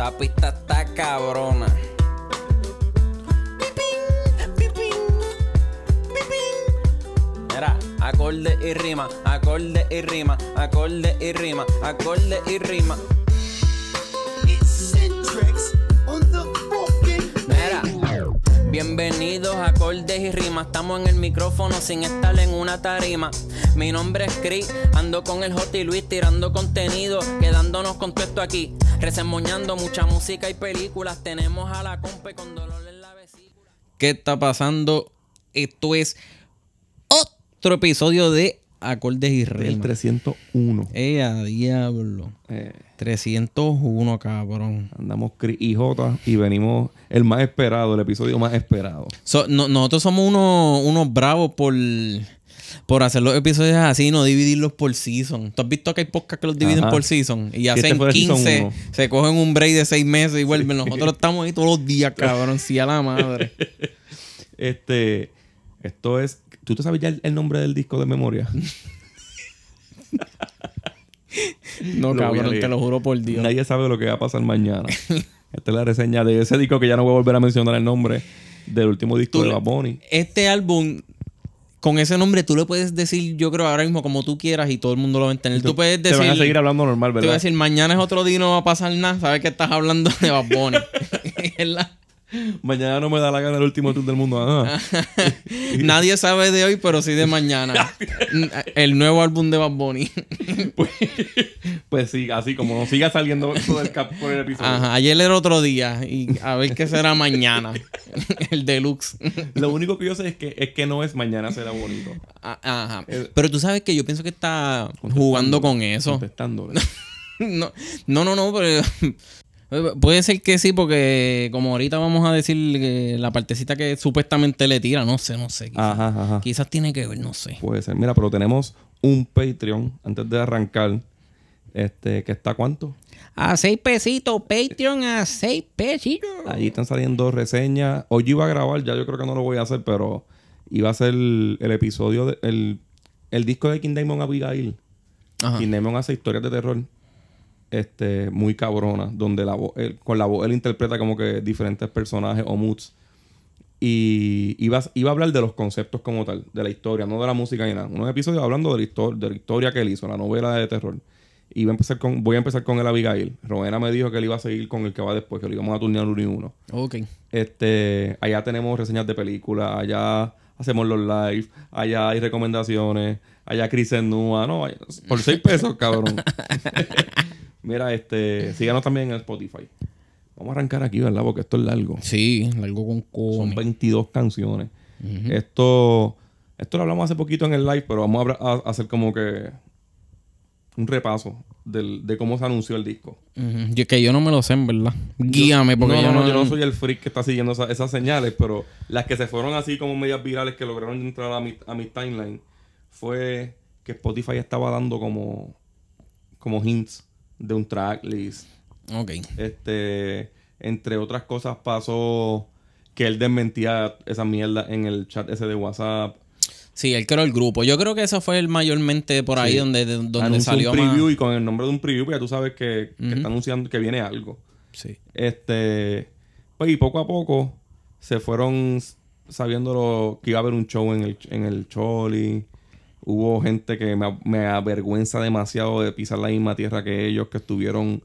Esta pista está cabrona. Mira, acorde y rima, acorde y rima, acorde y rima, acorde y rima. Bienvenidos a acordes y rimas. Estamos en el micrófono sin estar en una tarima. Mi nombre es Chris, ando con el J Luis tirando contenido, quedándonos con todo esto aquí moñando mucha música y películas. Tenemos a la compa con dolor en la vesícula. ¿Qué está pasando? Esto es otro episodio de Acordes y El 301. ¡Eh, a diablo! 301, eh. cabrón. Andamos y jota y venimos el más esperado, el episodio más esperado. nosotros somos unos, unos bravos por por hacer los episodios así, no dividirlos por season. ¿Tú has visto que hay podcast que los dividen por season? Y este hacen 15, se cogen un break de 6 meses y vuelven. Nosotros estamos ahí todos los días, cabrón, sí a la madre. Este, esto es... ¿Tú te sabes ya el, nombre del disco de memoria? no, cabrón, te lo juro por Dios. Nadie sabe lo que va a pasar mañana. Esta es la reseña de ese disco que ya no voy a volver a mencionar el nombre del último disco de Bad Este álbum con ese nombre tú le puedes decir, yo creo ahora mismo como tú quieras y todo el mundo lo va a entender. Tú, puedes decir. Te van a seguir hablando normal, ¿verdad? Te voy a decir, mañana es otro día y no va a pasar nada. Sabes que estás hablando de babones. ¿Verdad? Mañana no me da la gana el último tour del mundo. Nadie sabe de hoy, pero sí de mañana. el nuevo álbum de Bad Bunny. Pues, pues, sí, así como siga saliendo todo el cap por el episodio. Ajá, ayer era otro día y a ver qué será mañana. el deluxe. Lo único que yo sé es que, es que no es mañana será bonito. Ah, ajá. Eh, pero tú sabes que yo pienso que está jugando con eso. no, no, no, pero Puede ser que sí, porque como ahorita vamos a decir la partecita que supuestamente le tira, no sé, no sé. Quizás, ajá, ajá. quizás tiene que ver, no sé. Puede ser. Mira, pero tenemos un Patreon antes de arrancar. Este, que está cuánto? A seis pesitos, Patreon a seis pesitos. Allí están saliendo reseñas. Hoy iba a grabar, ya yo creo que no lo voy a hacer, pero iba a ser el, episodio, el, disco de King Damon Abigail. Ajá. King Damon hace historias de terror este, muy cabrona, donde la él, con la voz él interpreta como que diferentes personajes o moods. Y iba, iba, a hablar de los conceptos como tal, de la historia, no de la música ni nada. Unos episodios hablando de la, historia, de historia que él hizo, la novela de terror. Y voy a empezar con, voy a empezar con el Abigail. Rowena me dijo que él iba a seguir con el que va después, que lo íbamos a turnear uno y uno. Ok. Este, allá tenemos reseñas de películas, allá hacemos los live, allá hay recomendaciones, allá Chris Nua, no, por seis pesos, cabrón. Mira, este, síganos también en Spotify. Vamos a arrancar aquí, ¿verdad? Porque esto es largo. Sí, largo con Son 22 canciones. Esto esto lo hablamos hace poquito en el live, pero vamos a, hacer como que un repaso de cómo se anunció el disco. que yo no me lo sé, verdad. Guíame, porque yo no, Yo no soy el freak que está siguiendo esas señales, pero las que se fueron así como medias virales que lograron entrar a mi, a mi timeline fue que Spotify estaba dando como, como hints de un tracklist. Ok. Este, entre otras cosas pasó que él desmentía esa mierda en el chat ese de WhatsApp. Sí, él creó el grupo. Yo creo que eso fue el mayormente por ahí donde, donde salió un preview y con el nombre de un preview, pues ya tú sabes que, está anunciando que viene algo. Sí. Este, pues y poco a poco se fueron sabiendo que iba a haber un show en el, en el Choli. Hubo gente que me, avergüenza demasiado de pisar la misma tierra que ellos, que estuvieron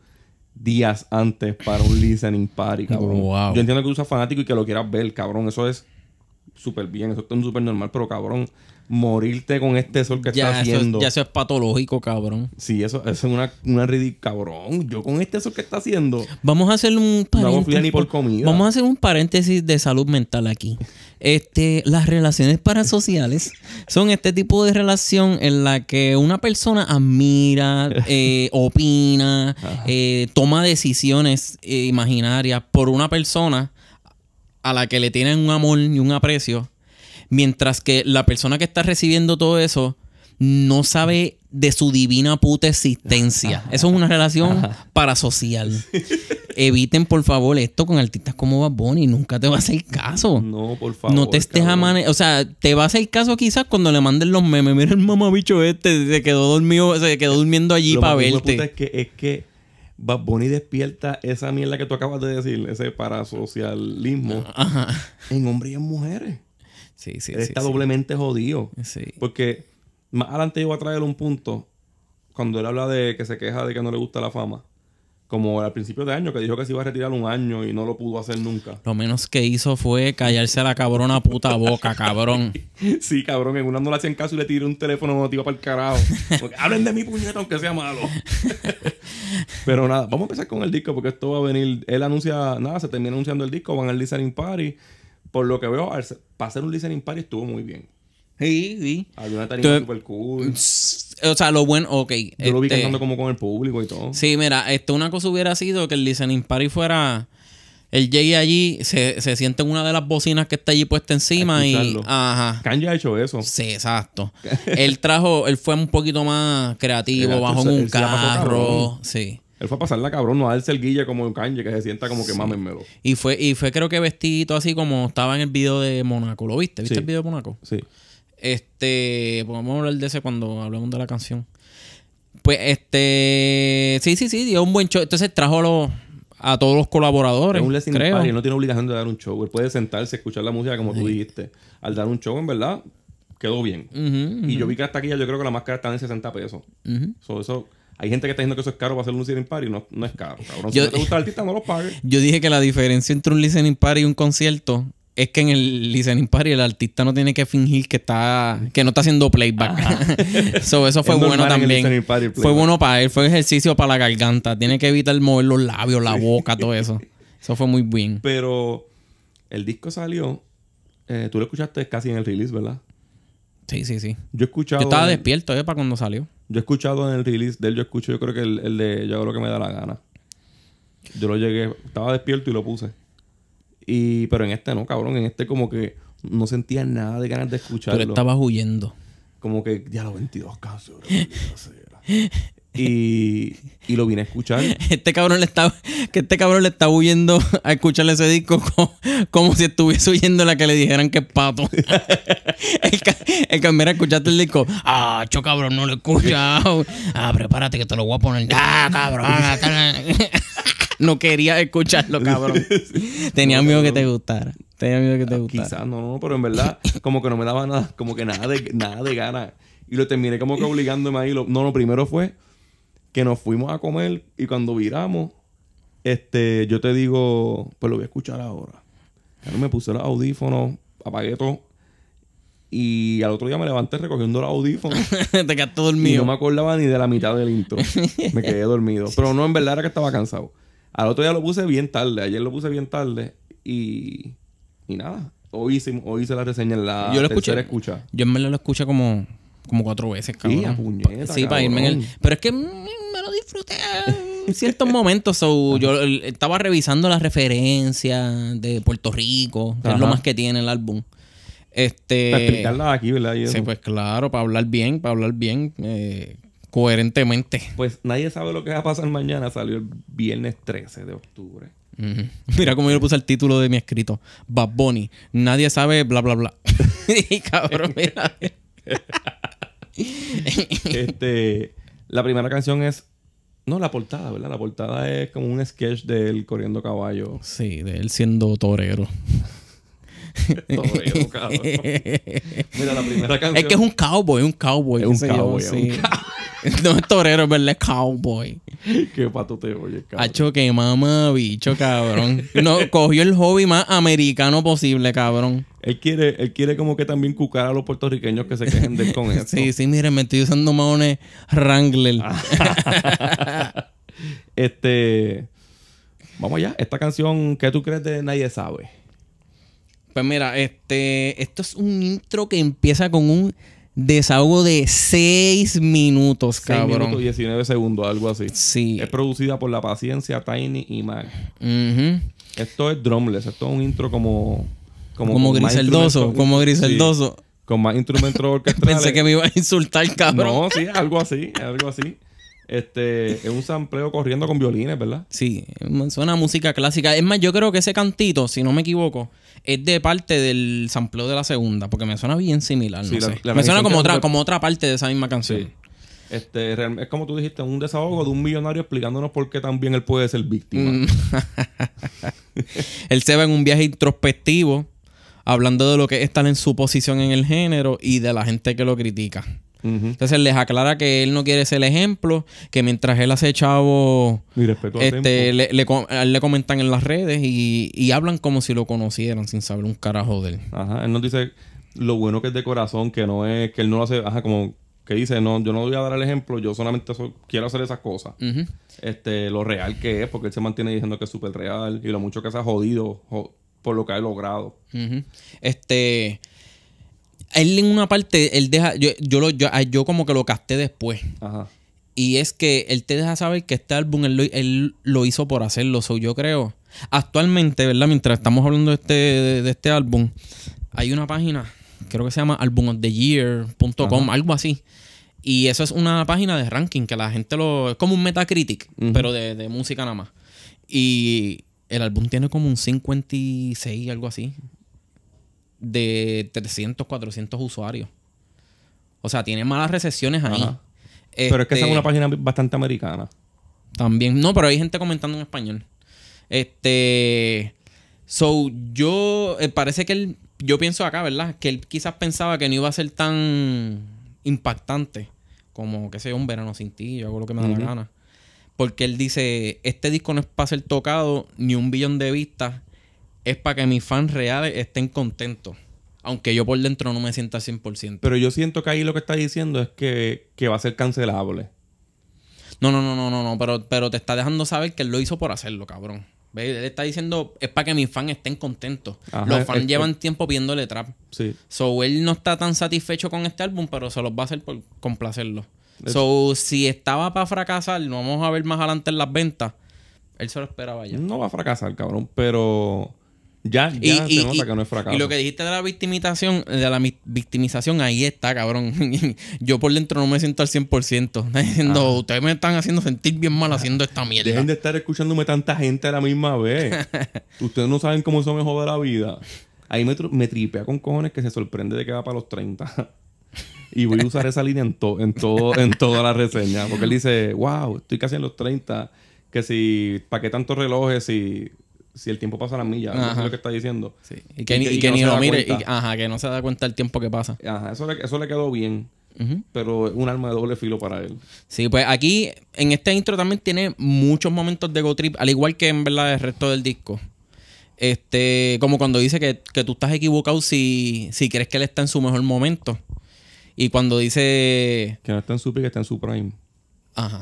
días antes para un listening party, cabrón. Yo entiendo que tú seas fanático y que lo quieras ver, cabrón. Eso es súper bien, eso es súper normal, pero cabrón, morirte con este sol que ya, está haciendo. ya eso es patológico, cabrón. Sí, eso, es una, una ridícula. Cabrón, yo con este sol que está haciendo. Vamos a hacer un paréntesis. Vamos a hacer un paréntesis de salud mental aquí. Este, las relaciones parasociales son este tipo de relación en la que una persona admira, eh, opina, eh, toma decisiones eh, imaginarias por una persona a la que le tienen un amor y un aprecio Mientras que la persona que está recibiendo todo eso no sabe de su divina puta existencia. Eso es una relación parasocial. Eviten, por favor, esto con artistas como Bad Bunny. Nunca te va a hacer caso. No, por favor. No te estés amane... O sea, te va a hacer caso quizás cuando le manden los memes. Mira el mamabicho este. Se quedó dormido, se quedó durmiendo allí para verte. Puta es que, es que Bad Bunny despierta esa mierda que tú acabas de decir, ese parasocialismo en hombres y en mujeres. Sí, sí, él está doblemente jodido. Porque más adelante yo voy a traer un punto cuando él habla de que se queja de que no le gusta la fama. Como al principio de año, que dijo que se iba a retirar un año y no lo pudo hacer nunca. Lo menos que hizo fue callarse a la cabrona puta boca, cabrón. sí, cabrón. En una no le hacían caso y le tiró un teléfono motivo para el carajo. Porque, Hablen de mi puñeta, aunque sea malo. Pero nada, vamos a empezar con el disco porque esto va a venir. Él anuncia, nada, se termina anunciando el disco, van al Listening Party por lo que veo, para hacer un listening party estuvo muy bien. Sí, sí. Había una tarima súper cool. O sea, lo bueno, ok. Yo lo vi este, cantando como con el público y todo. Sí, mira, esto una cosa hubiera sido que el listening party fuera. Él llegue allí, se, se siente en una de las bocinas que está allí puesta encima y. Ajá. Kanye ha hecho eso. Sí, exacto. él trajo, él fue un poquito más creativo, Bajó en un carro. Sí. Él fue a pasarla cabrón, no a darse el guille como un canje. que se sienta como que sí. mámenmelo. Y fue, y fue creo que vestido así como estaba en el video de Monaco. ¿Lo viste? ¿Viste el video de Monaco? Sí. Este, vamos a hablar de ese cuando hablemos de la canción. Pues este, sí, sí, sí, dio un buen show. Entonces trajo a todos los colaboradores. Es un lesson creo. no tiene obligación de dar un show. Él puede sentarse, escuchar la música como tú dijiste. Al dar un show, en verdad, quedó bien. Y yo vi que hasta aquí ya yo creo que la máscara está en 60 pesos. eso hay gente que está diciendo que eso es caro para hacer un listening party. No, no es caro, Si yo, te gusta el artista, no lo pagues. Yo dije que la diferencia entre un listening party y un concierto es que en el listening party el artista no tiene que fingir que está que no está haciendo playback. eso fue bueno también. fue bueno para él, fue ejercicio para la garganta. Tiene que evitar mover los labios, la boca, todo eso. Eso fue muy bien. Pero el disco salió, eh, tú lo escuchaste casi en el release, ¿verdad? Sí, sí, sí. Yo escuchaba. Yo estaba despierto eh, para cuando salió. Yo he escuchado en el release de él, yo escucho, yo creo que el, de Yo hago lo que me da la gana. Yo lo llegué, estaba despierto y lo puse. Y, pero en este no, cabrón. En este como que no sentía nada de ganas de escucharlo. Pero estabas huyendo. Como que, ya los 22 canciones. Y, lo vine a escuchar. Este cabrón le estaba que este cabrón le estaba huyendo a escucharle ese disco como, si estuviese huyendo la que le dijeran que es pato. el, el era escuchaste el disco. Ah, yo cabrón, no lo escucha. Ah, prepárate que te lo voy a poner. Ah, cabrón. no quería escucharlo, cabrón. Tenía miedo que te gustara. Tenía miedo que te ah, gustara. Quizás, no, no, pero en verdad, como que no me daba nada, como que nada de, nada de ganas. Y lo terminé como que obligándome ahí. no, lo primero fue que nos fuimos a comer y cuando viramos, este, yo te digo, pues lo voy a escuchar ahora. me puse los audífonos, apagué todo. Y al otro día me levanté recogiendo los audífonos. te quedaste dormido. Y no me acordaba ni de la mitad del intro. me quedé dormido. Pero no, en verdad era que estaba cansado. Al otro día lo puse bien tarde. Ayer lo puse bien tarde. Y, nada. Hoy hice, la reseña en la yo lo escucha. Yo me verdad lo escuché como como cuatro veces, cabrón. Sí, a sí para irme en el. Pero es que mm, me lo disfruté en ciertos momentos. yo estaba revisando las referencias de Puerto Rico, que es lo más que tiene el álbum. Este, para explicarlas aquí, ¿verdad? sí, pues claro, para hablar bien, para hablar bien, eh, coherentemente. Pues nadie sabe lo que va a pasar mañana. Salió el viernes 13 de octubre. Mira cómo yo puse el título de mi escrito. Bad Bunny. Nadie sabe, bla, bla, bla. y cabrón, mira. este, la primera canción es. No, la portada, ¿verdad? La portada es como un sketch de él corriendo caballo. Sí, de él siendo torero. Mira la primera canción. Es que es un cowboy, un cowboy. Es un cowboy. no es torero, ¿verdad? Es cowboy. Qué pato te oye, cabrón. Hacho que mamá, bicho, cabrón. No, cogió el hobby más americano posible, cabrón. Él quiere, quiere como que también cucar a los puertorriqueños que se quejen de él con esto. Sí, sí, miren, me estoy usando maones Wrangler. Ah. este. Vamos allá. Esta canción, ¿qué tú crees de Nadie Sabe? Pues mira, este, esto es un intro que empieza con un desahogo de 6 minutos, cabrón. 6 minutos 19 segundos, algo así. Sí. Es producida por La Paciencia, Tiny y Mac. Esto es drumless. Esto es un intro como... Como, griseldoso, como griseldoso. con más instrumentos orquestales. Pensé que me iba a insultar, cabrón. No, sí, algo así, algo así. Este, es un sampleo corriendo con violines, ¿verdad? Sí, suena música clásica. Es más, yo creo que ese cantito, si no me equivoco, es de parte del sampleo de la segunda, porque me suena bien similar. me suena como otra, como otra parte de esa misma canción. Este, es como tú dijiste, un desahogo de un millonario explicándonos por qué también él puede ser víctima. Mm. él se va en un viaje introspectivo, hablando de lo que es en su posición en el género y de la gente que lo critica. Entonces les aclara que él no quiere ser el ejemplo, que mientras él hace chavo, este, le, le, comentan en las redes y, hablan como si lo conocieran sin saber un carajo de él. Ajá, él nos dice lo bueno que es de corazón, que no es, que él no lo hace, ajá, como que dice, no, yo no voy a dar el ejemplo, yo solamente quiero hacer esas cosas. Este, lo real que es, porque él se mantiene diciendo que es súper real y lo mucho que se ha jodido por lo que ha logrado. Este, él en una parte, él deja, yo, yo, lo, yo, como que lo casté después. Ajá. Y es que él te deja saber que este álbum él lo, hizo por hacerlo. yo creo. Actualmente, ¿verdad? Mientras estamos hablando de este, de, este álbum, hay una página, creo que se llama albumoftheyear.com, algo así. Y eso es una página de ranking que la gente lo. Es como un Metacritic, pero de, de música nada más. Y el álbum tiene como un 56, algo así de 300, 400 usuarios. O sea, tiene malas recesiones ahí. pero es que es este una página bastante americana. También. No, pero hay gente comentando en español. Este. So, yo. Eh, parece que él. Yo pienso acá, ¿verdad? Que él quizás pensaba que no iba a ser tan impactante como, qué sé yo, un verano sin ti. Yo hago lo que me da la gana. Porque él dice: Este disco no es para ser tocado ni un billón de vistas es para que mis fans reales estén contentos. Aunque yo por dentro no me sienta 100%. Pero yo siento que ahí lo que está diciendo es que, va a ser cancelable. No, no, no, no, no, no. Pero, pero te está dejando saber que él lo hizo por hacerlo, cabrón. Él está diciendo, es para que mis fans estén contentos. los fans llevan tiempo viéndole trap. Sí. So, él no está tan satisfecho con este álbum, pero se los va a hacer por complacerlo. so, si estaba para fracasar, no vamos a ver más adelante en las ventas. Él se lo esperaba ya. No va a fracasar, cabrón, pero ya, ya se nota que no es fracaso. Y lo que dijiste de la victimización, de la victimización, ahí está, cabrón. Yo por dentro no me siento al 100%. Diciendo, ah. ustedes me están haciendo sentir bien mal ah. haciendo esta mierda. Dejen de estar escuchándome tanta gente a la misma vez. ustedes no saben cómo son mejor de la vida. Ahí me, me, tripea con cojones que se sorprende de que va para los 30. y voy a usar esa línea en, todo, en toda la reseña. Porque él dice, wow, estoy casi en los 30. Que si, ¿para qué tantos relojes? Si si el tiempo pasa a las millas. es lo que está diciendo. Y que, ni lo mire. ajá, que no se da cuenta el tiempo que pasa. Ajá, eso le, quedó bien. Pero un arma de doble filo para él. Sí, pues aquí en este intro también tiene muchos momentos de Go Trip, al igual que en verdad el resto del disco. Este, como cuando dice que, tú estás equivocado si, si crees que él está en su mejor momento. Y cuando dice. Que no está en su que está en su prime. Ajá.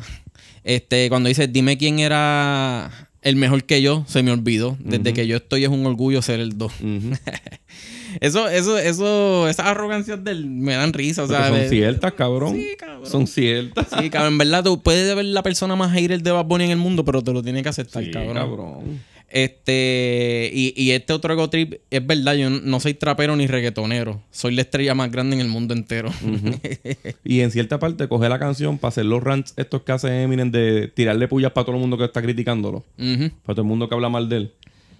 Este, cuando dice, dime quién era el mejor que yo se me olvidó. Desde que yo estoy es un orgullo ser el 2. eso, eso, eso, esas arrogancias del, me dan risa. son ciertas, cabrón. Son ciertas. Sí, cabrón. En verdad, tú puedes ver la persona más hater de Bad Bunny en el mundo, pero te lo tiene que aceptar, cabrón. Este, y, este otro ego trip, es verdad, yo no soy trapero ni reggaetonero. Soy la estrella más grande en el mundo entero. y en cierta parte, coge la canción para hacer los rants estos que hace Eminem de tirarle pullas para todo el mundo que está criticándolo. Para todo el mundo que habla mal de él.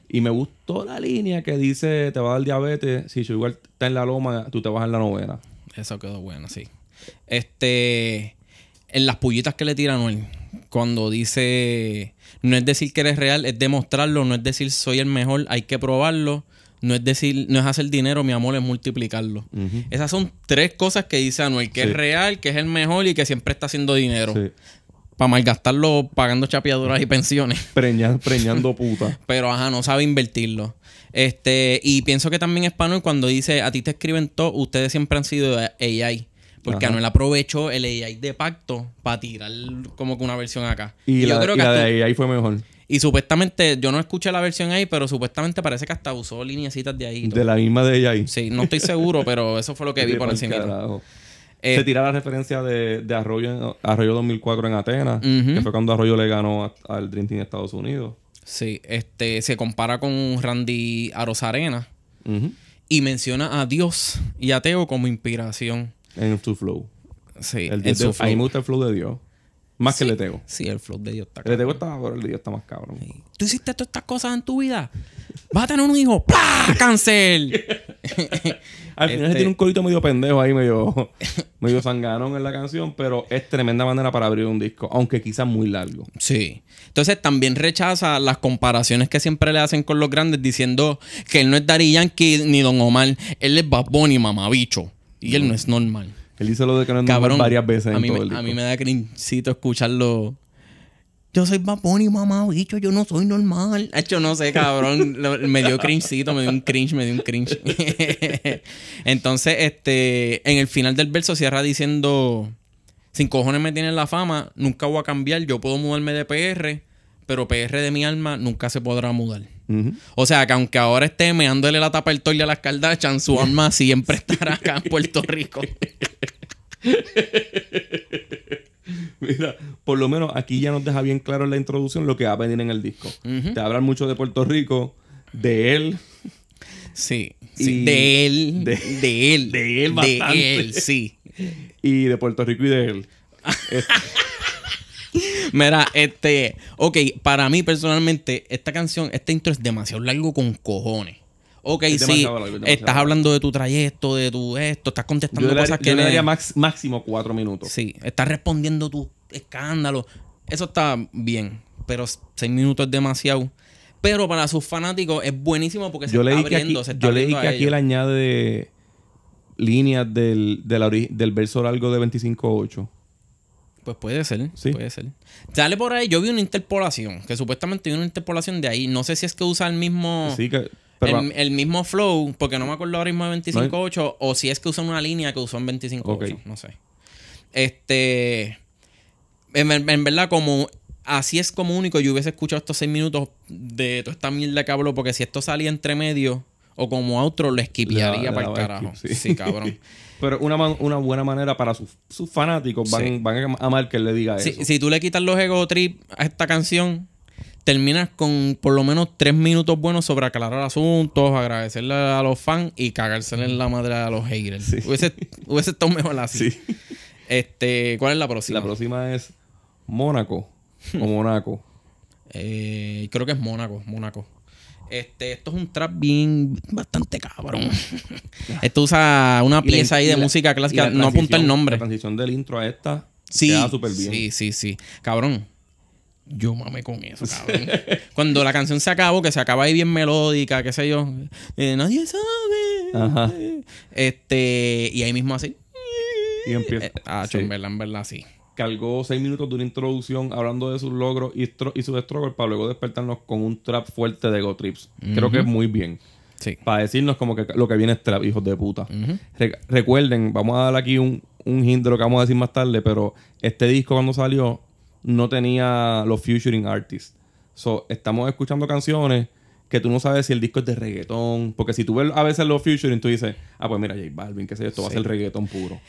Y me gustó la línea que dice, te va a dar diabetes, si yo igual está en la loma, tú te vas a la novela Eso quedó bueno, sí. Este, en las pullitas que le tiran él, cuando dice no es decir que eres real, es demostrarlo, no es decir soy el mejor, hay que probarlo. No es decir, no es hacer dinero, mi amor, es multiplicarlo. Esas son tres cosas que dice Anuel, que es real, que es el mejor y que siempre está haciendo dinero. para malgastarlo pagando chapeaduras y pensiones. preñando puta. Pero ajá, no sabe invertirlo. Este, y pienso que también es Panuel cuando dice, a ti te escriben todo, ustedes siempre han sido AI. Porque Anuel aprovechó el AI de pacto para tirar como que una versión acá. Y, la, yo creo de ahí fue mejor. Y supuestamente, yo no escuché la versión ahí, pero supuestamente parece que hasta usó lineacitas de ahí. De la misma de ahí. Sí, no estoy seguro, pero eso fue lo que vi por encima. Eh, se tira la referencia de, Arroyo, Arroyo 2004 en Atenas, que fue cuando Arroyo le ganó al Dream Team de Estados Unidos. Sí, este, se compara con Randy Arozarena y menciona a Dios y a Teo como inspiración. En su flow. Sí, el en flow. A mí me gusta el flow de Dios. Más que el tengo Sí, el flow de Dios está cabrón. El está más el de Dios está más cabrón. Tú hiciste todas estas cosas en tu vida. Vas a tener un hijo. ¡Pah! ¡Cancel! Al final se tiene un este colito medio pendejo ahí, medio, medio sanganón en la canción, pero es tremenda manera para abrir un disco, aunque quizás muy largo. Sí. Entonces también rechaza las comparaciones que siempre le hacen con los grandes diciendo que él no es Daddy Yankee ni Don Omar, él es Bad Bunny, mamabicho. Y él no es normal. Él hizo lo de que no normal varias veces. A mí, todo el a mí me da crincito escucharlo. Yo soy y mamá, bicho, yo no soy normal. Hecho, no sé, cabrón. me dio crincito, me dio un cringe, me dio un cringe. Entonces, este, en el final del verso cierra diciendo: Sin cojones me tienen la fama, nunca voy a cambiar, yo puedo mudarme de PR, pero PR de mi alma nunca se podrá mudar. O sea, que aunque ahora esté meándole la tapa El toile a las Chan su alma siempre estará acá en Puerto Rico. Mira, por lo menos aquí ya nos deja bien claro en la introducción lo que va a venir en el disco. Te hablan mucho de Puerto Rico, de él. Sí, de él. De, él. De él, bastante. De él, sí. Y de Puerto Rico y de él. Mira, este, ok, para mí personalmente, esta canción, este intro es demasiado largo con cojones. Ok, sí, estás hablando de tu trayecto, de tu esto, estás contestando cosas que... Yo daría máximo cuatro minutos. Sí, estás respondiendo tu escándalo Eso está bien, pero seis minutos es demasiado. Pero para sus fanáticos es buenísimo porque se está abriendo, Yo le está que aquí él añade líneas del, del, del verso largo de 25.8. Pues puede ser, puede ser. dale por ahí, yo vi una interpolación, que supuestamente vi una interpolación de ahí. No sé si es que usa el mismo. el, mismo flow, porque no me acuerdo ahora mismo de 25.8, o si es que usa una línea que usó en 25.8, no sé. Este. En, verdad, como. Así es como único, yo hubiese escuchado estos seis minutos de toda esta mierda que porque si esto salía entre medio o como otro lo esquipiaría para el carajo. sí. cabrón. Pero una, buena manera para sus, fanáticos van, a amar que le diga eso. Si tú le quitas los ego trip a esta canción, terminas con por lo menos tres minutos buenos sobre aclarar asuntos, agradecerle a los fans y cagársele en la madre a los haters. Hubiese, hubiese estado mejor así. Este, ¿Cuál es la próxima? La próxima es Mónaco o hmm. mónaco eh, creo que es Mónaco, Mónaco. Este, esto es un trap bien bastante cabrón. esto usa una pieza ahí de música clásica. No apunta el nombre. La transición del intro a esta sí, bien. Sí, sí, sí. Cabrón. Yo mame con eso, cabrón. Cuando la canción se acabó, que se acaba ahí bien melódica, qué sé yo. Eh, nadie sabe. Ajá. Este. Y ahí mismo así. Y empieza. Eh, ah, en verdad, en verdad, sí cargó seis minutos de una introducción hablando de sus logros y, y sus struggles para luego despertarnos con un trap fuerte de Go Trips. Creo que es muy bien. Sí. Para decirnos como que lo que viene es trap, hijos de puta. recuerden, vamos a dar aquí un, un hint de lo que vamos a decir más tarde, pero este disco cuando salió no tenía los featuring artists. So, estamos escuchando canciones que tú no sabes si el disco es de reggaetón. Porque si tú ves a veces los featuring, tú dices, ah, pues mira, J Balvin, qué sé yo, esto va a ser reggaetón puro.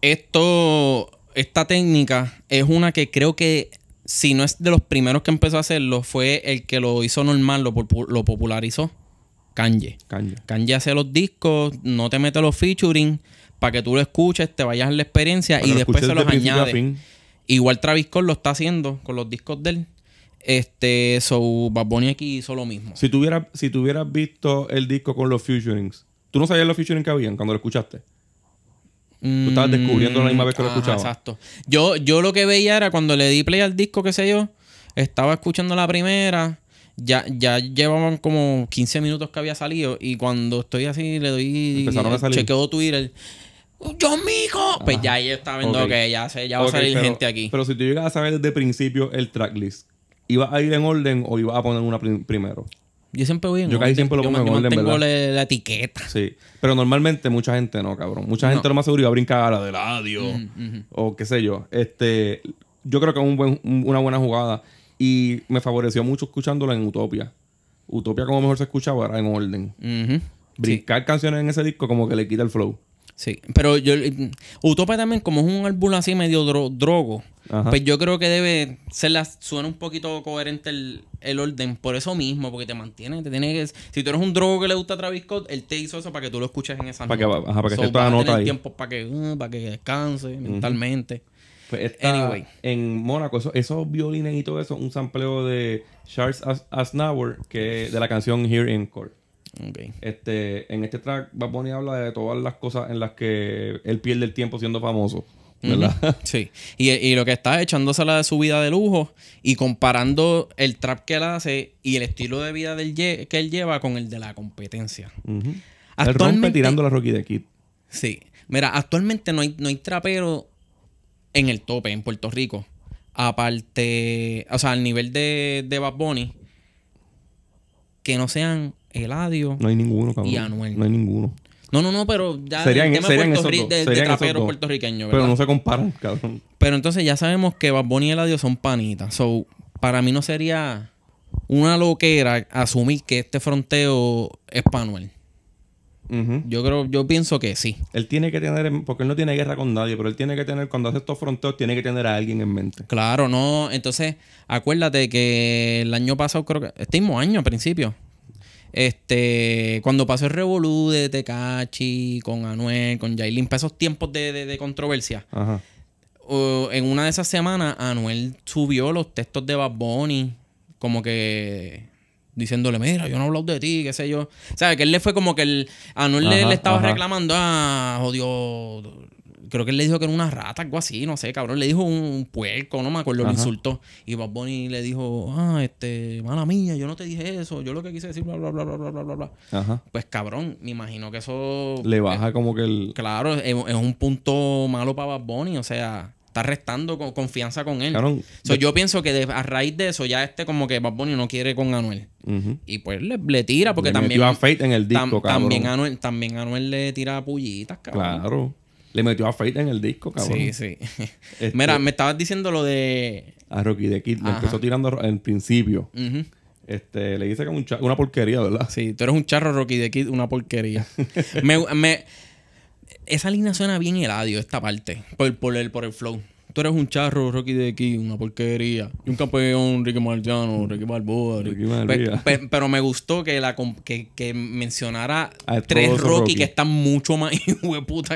Esto esta técnica es una que creo que, si no es de los primeros que empezó a hacerlo, fue el que lo hizo normal, lo, lo popularizó. Kanye. Kanye. hace los discos, no te mete los featuring para que tú lo escuches, te vayas a la experiencia y después se los añade. Igual Travis Scott lo está haciendo con los discos de él. Este, so Bad aquí hizo lo mismo. Si tuvieras si tuvieras visto el disco con los featurings, ¿tú no sabías los featurings que habían cuando lo escuchaste? Tú estabas descubriendo la misma vez que lo mm, escuchaba. Exacto. Yo, yo lo que veía era cuando le di play al disco, qué sé yo, estaba escuchando la primera, ya, ya llevaban como 15 minutos que había salido y cuando estoy así le doy... Empezaron Chequeo Twitter. ¡Yo, mijo! Pues ya yo estaba viendo que ya, ya va a salir gente aquí. Pero si tú llegas a saber desde principio el tracklist, iba a ir en orden o iba a poner una primero? Yo siempre voy en Yo casi siempre lo pongo yo, yo verdad tengo la, etiqueta. Sí. Pero normalmente mucha gente no, cabrón. Mucha gente lo más seguro iba a brincar a la del radio o qué sé yo. Este, yo creo que es una buena jugada y me favoreció mucho escuchándola en Utopia. Utopia como mejor se escuchaba era en orden. Brincar canciones en ese disco como que le quita el flow. Sí, pero yo. Eh, Utopia también, como es un álbum así medio drogo, pues yo creo que debe ser la, suena un poquito coherente el, orden por eso mismo, porque te mantiene, te tiene que. Si tú eres un drogo que le gusta a Travis Scott, él te hizo eso para que tú lo escuches en esa para que te tiempo para que, uh, para que descanse mentalmente. Pues en Mónaco, eso, esos violines y todo eso, un sampleo de Charles Asnauer, que de la canción Here in Court. Este, en este track, Bad Bunny habla de todas las cosas en las que él pierde el tiempo siendo famoso. ¿verdad? Sí. Y, lo que está la de su vida de lujo y comparando el trap que él hace y el estilo de vida que él lleva con el de la competencia. actualmente, rompe tirando la Rocky de Kid. Sí. Mira, actualmente no hay, no trapero en el tope en Puerto Rico. Aparte, o sea, al nivel de, de Bad Bunny, que no sean Eladio. No hay ninguno, Y Anuel. No hay ninguno. No, no, no, pero ya serían, de, traperos Pero no se comparan, cabrón. Pero entonces ya sabemos que Bad y Eladio son panitas. So, para mí no sería una loquera asumir que este fronteo es Panuel. Yo creo, yo pienso que sí. Él tiene que tener, porque él no tiene guerra con nadie, pero él tiene que tener, cuando hace estos fronteos, tiene que tener a alguien en mente. Claro, no. Entonces, acuérdate que el año pasado, creo que, este mismo año, al principio, este, cuando pasó el revolú de Tecachi con Anuel, con Jailin, para esos tiempos de, controversia, en una de esas semanas Anuel subió los textos de Bad Bunny, como que diciéndole, mira, yo no hablo de ti, qué sé yo. O sea, que él le fue como que el, Anuel le, estaba reclamando, a ah, creo que él le dijo que era una rata, algo así, no sé, cabrón. Le dijo un, puerco, no me acuerdo, lo insultó. Y Bob Bunny le dijo, ah, este, mala mía, yo no te dije eso, yo lo que quise decir, bla, bla, bla, bla, bla, bla, bla. Ajá. Pues cabrón, me imagino que eso. Le baja como que el. Claro, es, un punto malo para Bob Bunny, o sea. Está restando confianza con él. Cabrón, Yo pienso que a raíz de eso ya este como que Bad Bunny no quiere con Anuel. Y pues le, tira porque también... a en el disco, cabrón. También Anuel, también Anuel le tira pullitas, cabrón. Claro. Le metió a Fate en el disco, cabrón. Sí, sí. Este, Mira, me estabas diciendo lo de. A Rocky de Kid. Le empezó tirando en principio. Este, le dice que un una porquería, ¿verdad? Sí, tú eres un charro Rocky de Kid, una porquería. esa línea suena bien audio esta parte, por, por, el, por el flow. Tú eres un charro, Rocky de aquí, una porquería. Y un campeón, Ricky Marciano, Ricky Balboa. Ricky pero me gustó que, la que, mencionara tres Rocky, que están mucho más que,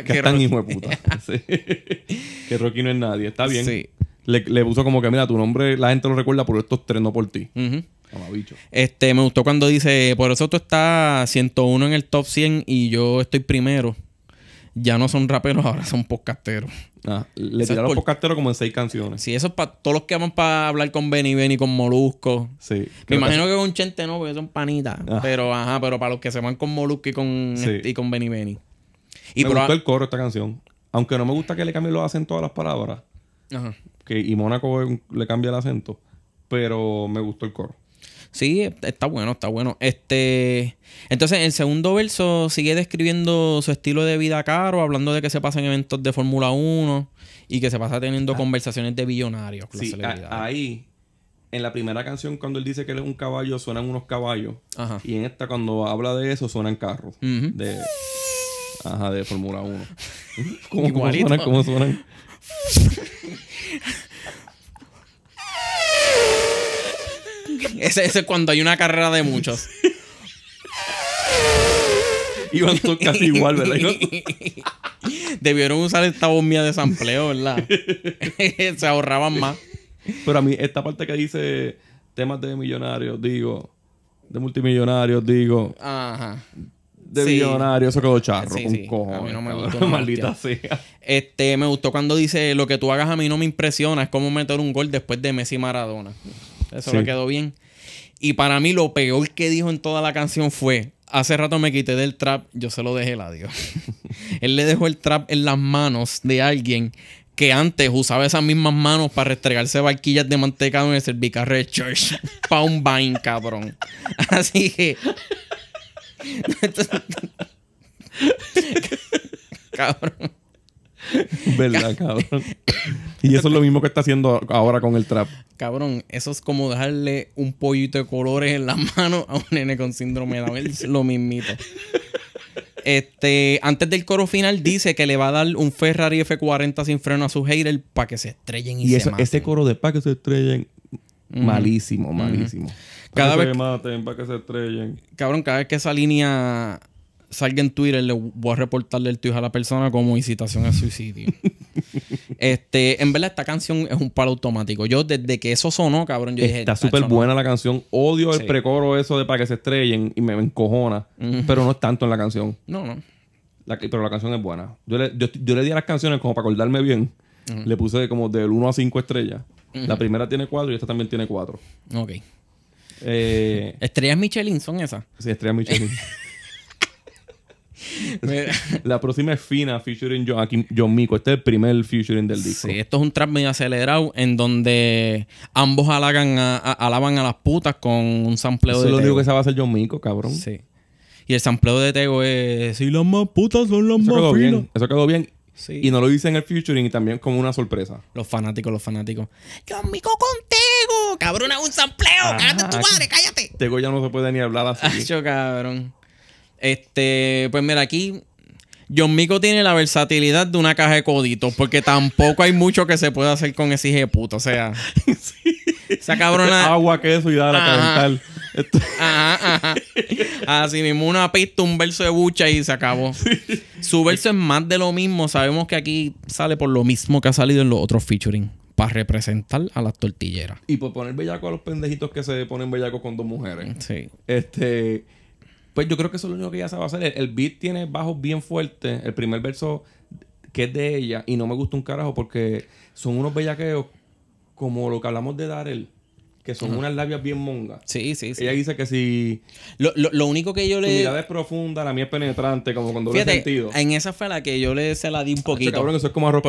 que están de que Rocky no es nadie. Está bien. Le, le, puso como que, mira, tu nombre la gente lo recuerda por estos tres, no por ti. Este, me gustó cuando dice, por eso tú estás 101 en el top 100 y yo estoy primero ya no son raperos, ahora son podcasteros. Ah, le tiraron como en seis canciones. Sí, eso es para todos los que aman para hablar con Benny Benny, con Molusco. Sí. Me imagino que, con Chente no, porque son panitas. Ah. Pero, ajá, pero para los que se van con Molusco y con, y con Benny Benny. me gustó el coro esta canción. Aunque no me gusta que le cambien los acentos a las palabras. Ajá. Que, y Mónaco le cambia el acento. Pero me gustó el coro. Sí, está bueno, está bueno. Este, entonces, el segundo verso sigue describiendo su estilo de vida caro, hablando de que se pasa en eventos de Fórmula 1 y que se pasa teniendo ah. conversaciones de billonarios sí, Ahí, en la primera canción, cuando él dice que él es un caballo, suenan unos caballos. Y en esta, cuando habla de eso, suenan carros. De. Ajá, de Fórmula 1. suenan? Ese, es cuando hay una carrera de muchos. Iban todos casi igual, ¿verdad? Debieron usar esta bomba de sampleo, ¿verdad? Se ahorraban más. Pero a mí, esta parte que dice temas de millonarios, digo, de multimillonarios, digo. Ajá. De millonarios, eso quedó charro, A mí no me gustó. Este, me gustó cuando dice, lo que tú hagas a mí no me impresiona, es como meter un gol después de Messi Maradona. Eso le quedó bien. Y para mí lo peor que dijo en toda la canción fue, hace rato me quité del trap, yo se lo dejé el adiós. Él le dejó el trap en las manos de alguien que antes usaba esas mismas manos para restregarse barquillas de manteca en el cervicarre Pa' un vain, cabrón. Así que... cabrón. ¿Verdad, cabrón? y eso es lo mismo que está haciendo ahora con el trap. Cabrón, eso es como dejarle un pollito de colores en las manos a un nene con síndrome de Down. lo mismito. Este, antes del coro final dice que le va a dar un Ferrari F40 sin freno a su hater para que se estrellen y, se Y ese coro de para que se estrellen malísimo, malísimo. se maten, para que se estrellen. Cabrón, cada vez que esa línea salga en Twitter, le voy a reportarle el tweet a la persona como incitación al suicidio. este, en verdad, esta canción es un palo automático. Yo, desde que eso sonó, cabrón, yo dije. Está súper buena la canción. Odio el precoro eso de para que se estrellen y me encojona. Pero no es tanto en la canción. No, no. pero la canción es buena. Yo le, di a las canciones como para acordarme bien. Le puse como del 1 a 5 estrellas. La primera tiene 4 y esta también tiene 4. Ok. Eh, estrellas Michelin son esas. Sí, estrellas Michelin. la próxima es Fina featuring John, Mico. Este es el primer featuring del disco. Sí, esto es un trap medio acelerado en donde ambos halagan alaban a las putas con un sampleo de. Eso es lo único que se va a hacer John Mico, cabrón. Sí. Y el sampleo de Tego es. Si las más putas son las Eso más quedó Bien. Eso quedó bien. Sí. Y no lo dicen en el featuring y también como una sorpresa. Los fanáticos, los fanáticos. John Mico contigo, cabrón, es un sampleo. cállate tu madre, cállate. Tego ya no se puede ni hablar así. cabrón. Este, pues mira, aquí John Mico tiene la versatilidad de una caja de coditos, porque tampoco hay mucho que se pueda hacer con ese hijo puta. O sea, sí. esa cabrona. Agua, queso y dar a calentar. Ajá, ajá. Así mismo, una pista, un verso de bucha y se acabó. Su verso es más de lo mismo. Sabemos que aquí sale por lo mismo que ha salido en los otros featuring. Para representar a las tortilleras. Y por poner bellaco a los pendejitos que se ponen bellaco con dos mujeres. Sí. Este. Pues yo creo que eso es lo único que ella sabe hacer. El, beat tiene bajos bien fuertes. El primer verso que es de ella y no me gusta un carajo porque son unos bellaqueos como lo que hablamos de Darel que son unas labias bien mongas. Sí, sí, sí. Ella dice que si. Lo, lo, único que yo le. Tu mirada es profunda, la mía es penetrante, como cuando he sentido. En esa fue la que yo le se la di un ah, poquito. eso es como arroz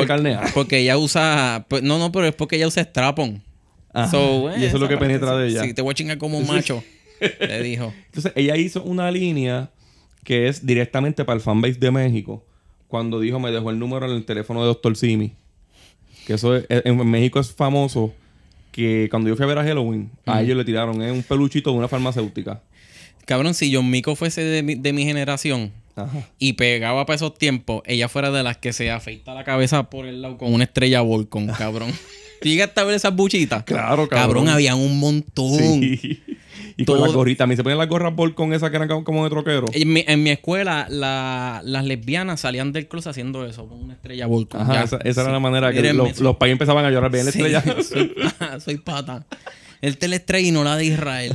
Porque ella usa. Pues, no, no, pero es porque ella usa strapon. y eso es lo que penetra de ella. Sí, te voy a chingar como un macho. Le dijo. Entonces, ella hizo una línea que es directamente para el fanbase de México. Cuando dijo, me dejó el número en el teléfono de Dr. Simi. Que eso en México es famoso. Que cuando yo fui a ver a Halloween, a ellos le tiraron un peluchito de una farmacéutica. Cabrón, si John Mico fuese de mi, generación, y pegaba para esos tiempos, ella fuera de las que se afeita la cabeza por el lado con una estrella volcón, cabrón. ¿Tú a ver esas buchitas? Claro, cabrón. Cabrón, habían un montón. Sí. Y todo... con las gorritas. A mí se ponen las gorras por con esa que eran como de troquero. En mi, en mi escuela, las lesbianas salían del cross haciendo eso, con una estrella volcán. Ajá, esa, era la manera que los, los países empezaban a llorar. Bien la estrella. soy, pata. El telestrella y no la de Israel.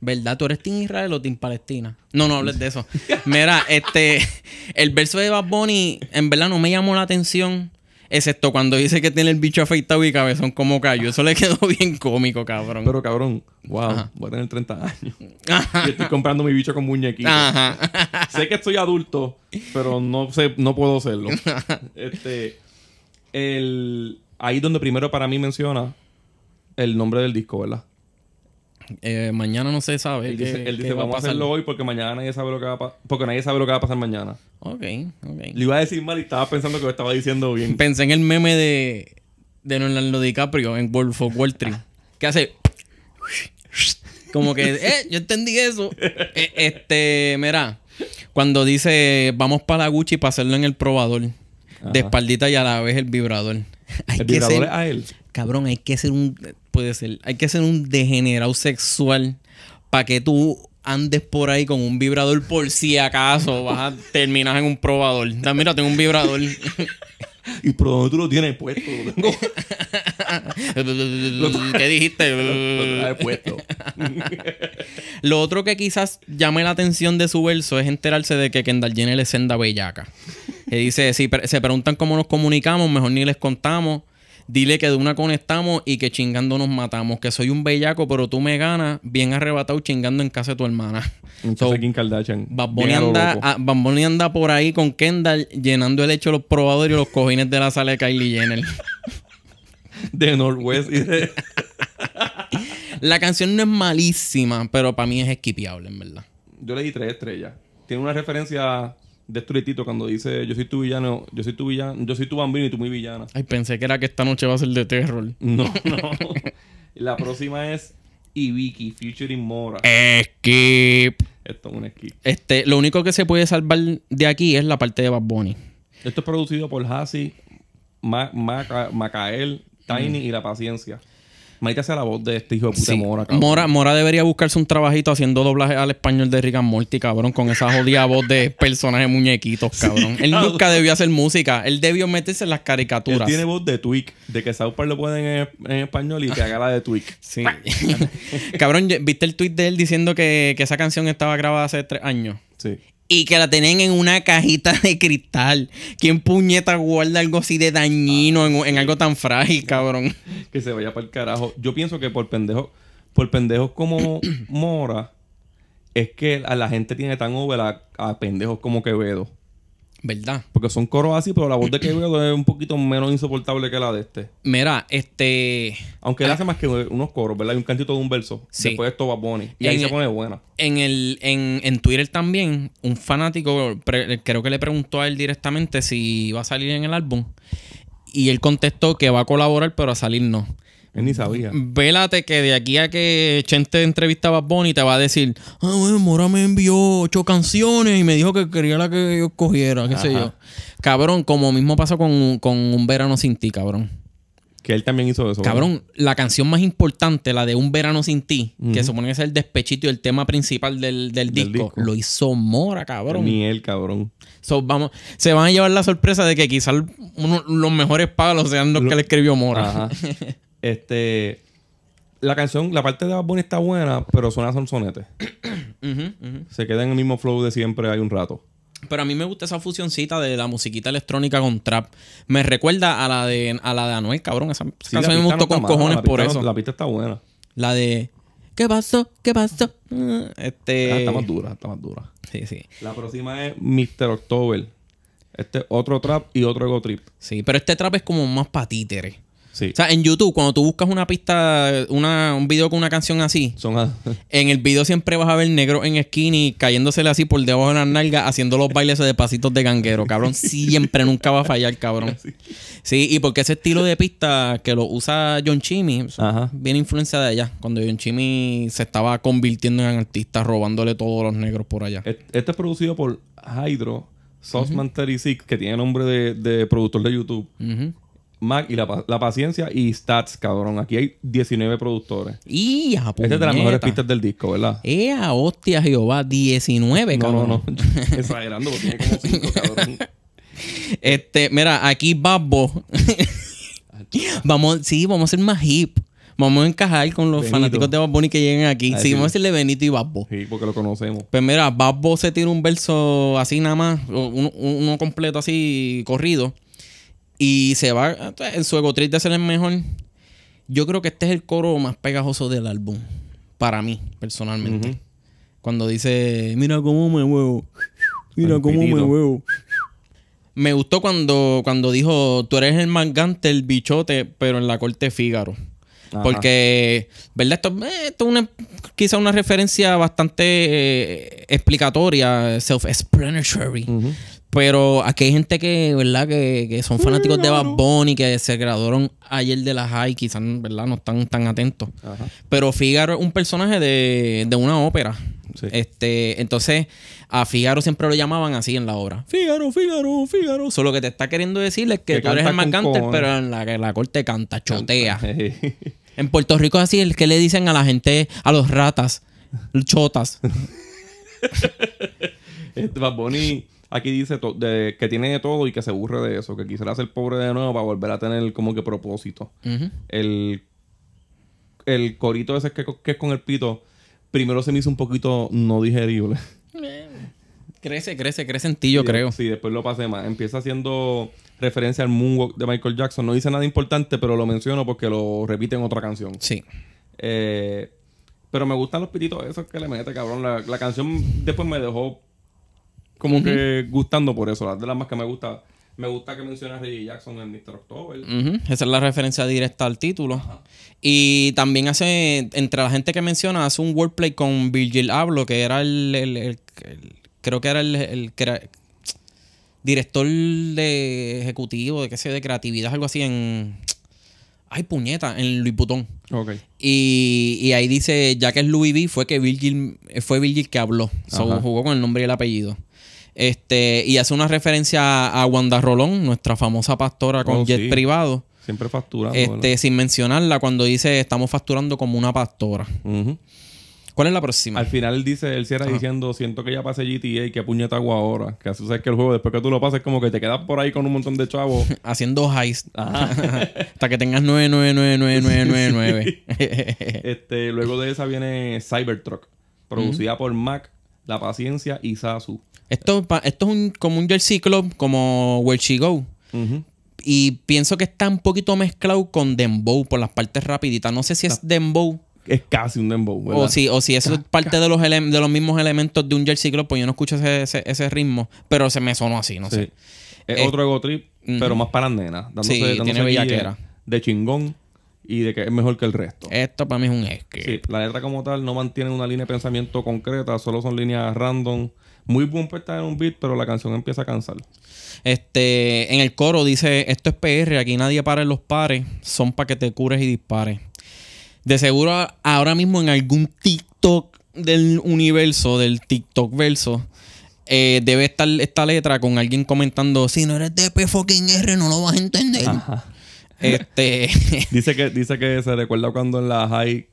¿Verdad? ¿Tú eres Team Israel o Team Palestina? No, no hables de eso. Mira, este. El verso de Bad Bunny, en verdad no me llamó la atención. Excepto cuando dice que tiene el bicho afeitado y cabezón como cayó. Eso le quedó bien cómico, cabrón. Pero cabrón, wow, voy a tener 30 años. estoy comprando mi bicho con muñequito. sé que estoy adulto, pero no sé, no puedo serlo. este, el, ahí donde primero para mí menciona el nombre del disco, ¿verdad? Eh, mañana no se sabe. Él dice, vamos a, hacerlo hoy porque mañana nadie sabe lo que va a pasar. Porque nadie sabe lo que va a pasar mañana. Ok, ok. Le iba a decir mal y estaba pensando que lo estaba diciendo bien. Pensé en el meme de, de Leonardo DiCaprio en Wolf of Wall Street. que hace. Como que, eh, yo entendí eso. Eh, este, mira, cuando dice vamos para la Gucci para hacerlo en el probador, de espaldita y a la vez el vibrador. ¿El vibrador es a él? Cabrón, hay que ser un puede ser. Hay que ser un degenerado sexual para que tú andes por ahí con un vibrador por si acaso vas a terminar en un probador. Mira, tengo un vibrador. ¿Y por dónde tú lo tienes puesto? Lo ¿Qué dijiste? lo otro que quizás llame la atención de su verso es enterarse de que Kendall Jenner es senda bellaca. dice, si se preguntan cómo nos comunicamos, mejor ni les contamos. Dile que de una conectamos y que chingando nos matamos. Que soy un bellaco, pero tú me ganas bien arrebatado chingando en casa de tu hermana. Entonces, Kim Kardashian. anda, por ahí con Kendall llenando el hecho de los probadores y los cojines de la sala de Kylie Jenner. de Northwest La canción no es malísima, pero para mí es esquipiable, en verdad. Yo le di tres estrellas. Tiene una referencia de cuando dice yo soy tu villano, yo soy tu villano, yo soy tu bambino y tú mi villana. Ay, pensé que era que esta noche va a ser de terror. No, no. la próxima es Ibiki featuring Mora. Skip. Esto es un skip. Este, lo único que se puede salvar de aquí es la parte de Bad Bunny. Esto es producido por Hassi, Macael, Tiny mm. y La Paciencia que sea la voz de este hijo de puta Mora, cabrón. Mora. Mora debería buscarse un trabajito haciendo doblaje al español de Rick and Morty, cabrón, con esa jodida voz de personajes muñequitos, cabrón. él nunca debió hacer música. Él debió meterse en las caricaturas. tiene voz de Twig, de que South Park lo pueden en, español y que haga la de Twig. Sí. cabrón, ¿viste el tweet de él diciendo que, que esa canción estaba grabada hace tres años? Sí y que la tienen en una cajita de cristal. ¿Quién puñeta guarda algo así de dañino en, algo tan frágil, cabrón? Que se vaya para el carajo. Yo pienso que por pendejos, por como Mora, es que a la gente tiene tan over a pendejos como Quevedo. ¿Verdad? Porque son coros así, pero la voz de Kevin es un poquito menos insoportable que la de este. Mira, este. Aunque él ah. hace más que unos coros, ¿verdad? Y un cantito de un verso. Sí. Después esto va Bonnie. Y ahí se pone buena. En, el, en, en Twitter también, un fanático creo que le preguntó a él directamente si iba a salir en el álbum y él contestó que va a colaborar, pero a salir no. Él ni sabía. Vélate que de aquí a que Chente entrevista a Bad te va a decir, ah, Mora me envió ocho canciones y me dijo que quería la que yo escogiera. qué sé yo. Cabrón, como mismo pasó con Un Verano Sin Ti, cabrón. Que él también hizo eso. Cabrón, la canción más importante, la de Un Verano Sin Ti, que se que supone que es el despechito y el tema principal del, disco, lo hizo Mora, cabrón. Ni él, cabrón. se van a llevar la sorpresa de que quizás uno, los mejores palos sean los que le escribió Mora. este. La canción, la parte de Bad está buena, pero suena a Se queda en el mismo flow de siempre hay un rato. Pero a mí me gusta esa fusioncita de la musiquita electrónica con trap. Me recuerda a la de, a la de Anuel, cabrón. Esa me gustó con cojones por eso. la pista está buena. La de ¿Qué pasó? ¿Qué pasó? Ah, este. está más dura, está más dura. La próxima es Mr. October. Este otro trap y otro ego trip. Sí, pero este trap es como más para o sea, en YouTube, cuando tú buscas una pista, un video con una canción así, Son en el video siempre vas a ver negro en skinny cayéndosele así por debajo de las nalgas, haciendo los bailes de pasitos de ganguero, cabrón. Siempre, nunca va a fallar, cabrón. Sí, y porque ese estilo de pista que lo usa John Chimmy, viene influencia de allá, cuando John Chimmy se estaba convirtiendo en artista, robándole todos los negros por allá. Este es producido por Hydro. Softman36, que tiene nombre de, productor de YouTube. Mac y la, paciencia y Stats, cabrón. Aquí hay 19 productores. ¡Y Esta es de las mejores pistas del disco, ¿verdad? ¡Ea, ¡Eh, hostia, Jehová! 19, cabrón. No, no, no. Exagerando, porque tiene como 5, cabrón. Este, mira, aquí Babbo. vamos, sí, vamos a ser más hip. Vamos a encajar con los fanáticos de Babboni y que lleguen aquí. sí, vamos a decirle Benito y Babbo. Sí, porque lo conocemos. Pero pues mira, Babbo se tira un verso así nada más, uno completo así corrido. Y se va ah, en pues, su de ser el mejor. Yo creo que este es el coro más pegajoso del álbum. Para mí, personalmente. Cuando dice, mira cómo me huevo. Mira cómo me huevo. Me gustó cuando, cuando dijo, tú eres el mangante, el bichote, pero en la corte Fígaro. Porque, ¿verdad? Eh, esto, es una, quizá una referencia bastante eh, explicatoria, self-explanatory. Pero aquí hay gente que, ¿verdad? Que, que son fanáticos de Bad Bunny, que se graduaron ayer de la high, quizás, ¿verdad? No están tan atentos. Pero Fígaro es un personaje de, una ópera. Este, entonces, a Fígaro siempre lo llamaban así en la obra. Fígaro, Fígaro, Fígaro. Solo que te está queriendo decir es que, tú eres el más pero en la, la corte canta, chotea. en Puerto Rico así, Es que le dicen a la gente, a los ratas, chotas. Este, Bad Bunny aquí dice que tiene de todo y que se aburre de eso, que quisiera ser pobre de nuevo para volver a tener como que propósito. El corito ese que, es con el pito, primero se me hizo un poquito no digerible. crece, crece, crece en ti, yo creo. Sí, después lo pasé más. Empieza haciendo referencia al Moonwalk de Michael Jackson. No dice nada importante, pero lo menciono porque lo repite en otra canción. Sí. Eh, pero me gustan los pititos esos que le mete, cabrón. la, canción después me dejó como que gustando por eso. de las más que me gusta. Me gusta que mencionas Reggie Jackson en Mr. October. Esa es la referencia directa al título. Y también hace, entre la gente que menciona, hace un wordplay con Virgil hablo que era el, creo que era el, director de ejecutivo, de qué sé, de creatividad, algo así en... Ay, puñeta, en Louis Vuitton. Y, y, ahí dice, ya que es Louis V, fue que Virgil, fue Virgil que habló. jugó con el nombre y el apellido. Este, y hace una referencia a Wanda Rolón, nuestra famosa pastora con oh, jet privado. Siempre facturando. Este, sin mencionarla, cuando dice estamos facturando como una pastora. ¿Cuál es la próxima? Al final dice, él cierra diciendo, siento que ya pasé GTA y que puñeta hago ahora. Que haces que el juego, después que tú lo pases, como que te quedas por ahí con un montón de chavos. Haciendo heist. Hasta que tengas 999999. este, luego de esa viene Cybertruck, producida por Mac, La Paciencia y Sasu. Esto, esto es un, como un jersey club, como Where She Go. Y pienso que está un poquito mezclado con Dembow por las partes rapiditas. No sé si es Dembow. Es casi un Dembow, ¿verdad? O si, es parte de los, de los mismos elementos de un jersey club, pues yo no escucho ese, ese, ritmo, pero se me sonó así, no sé. Es eh, otro ego trip, pero más para nenas. Sí, tiene bellaquera. De, chingón y de que es mejor que el resto. Esto para mí es un esque Sí, la letra como tal no mantiene una línea de pensamiento concreta, solo son líneas random muy buen está en un beat, pero la canción empieza a cansar. Este, en el coro dice, esto es PR, aquí nadie para en los pares, son para que te cures y dispares. De seguro ahora mismo en algún TikTok del universo, del TikTok verso, eh, debe estar esta letra con alguien comentando, si no eres de P fucking R no lo vas a entender. Este... dice, que, dice que se recuerda cuando en la high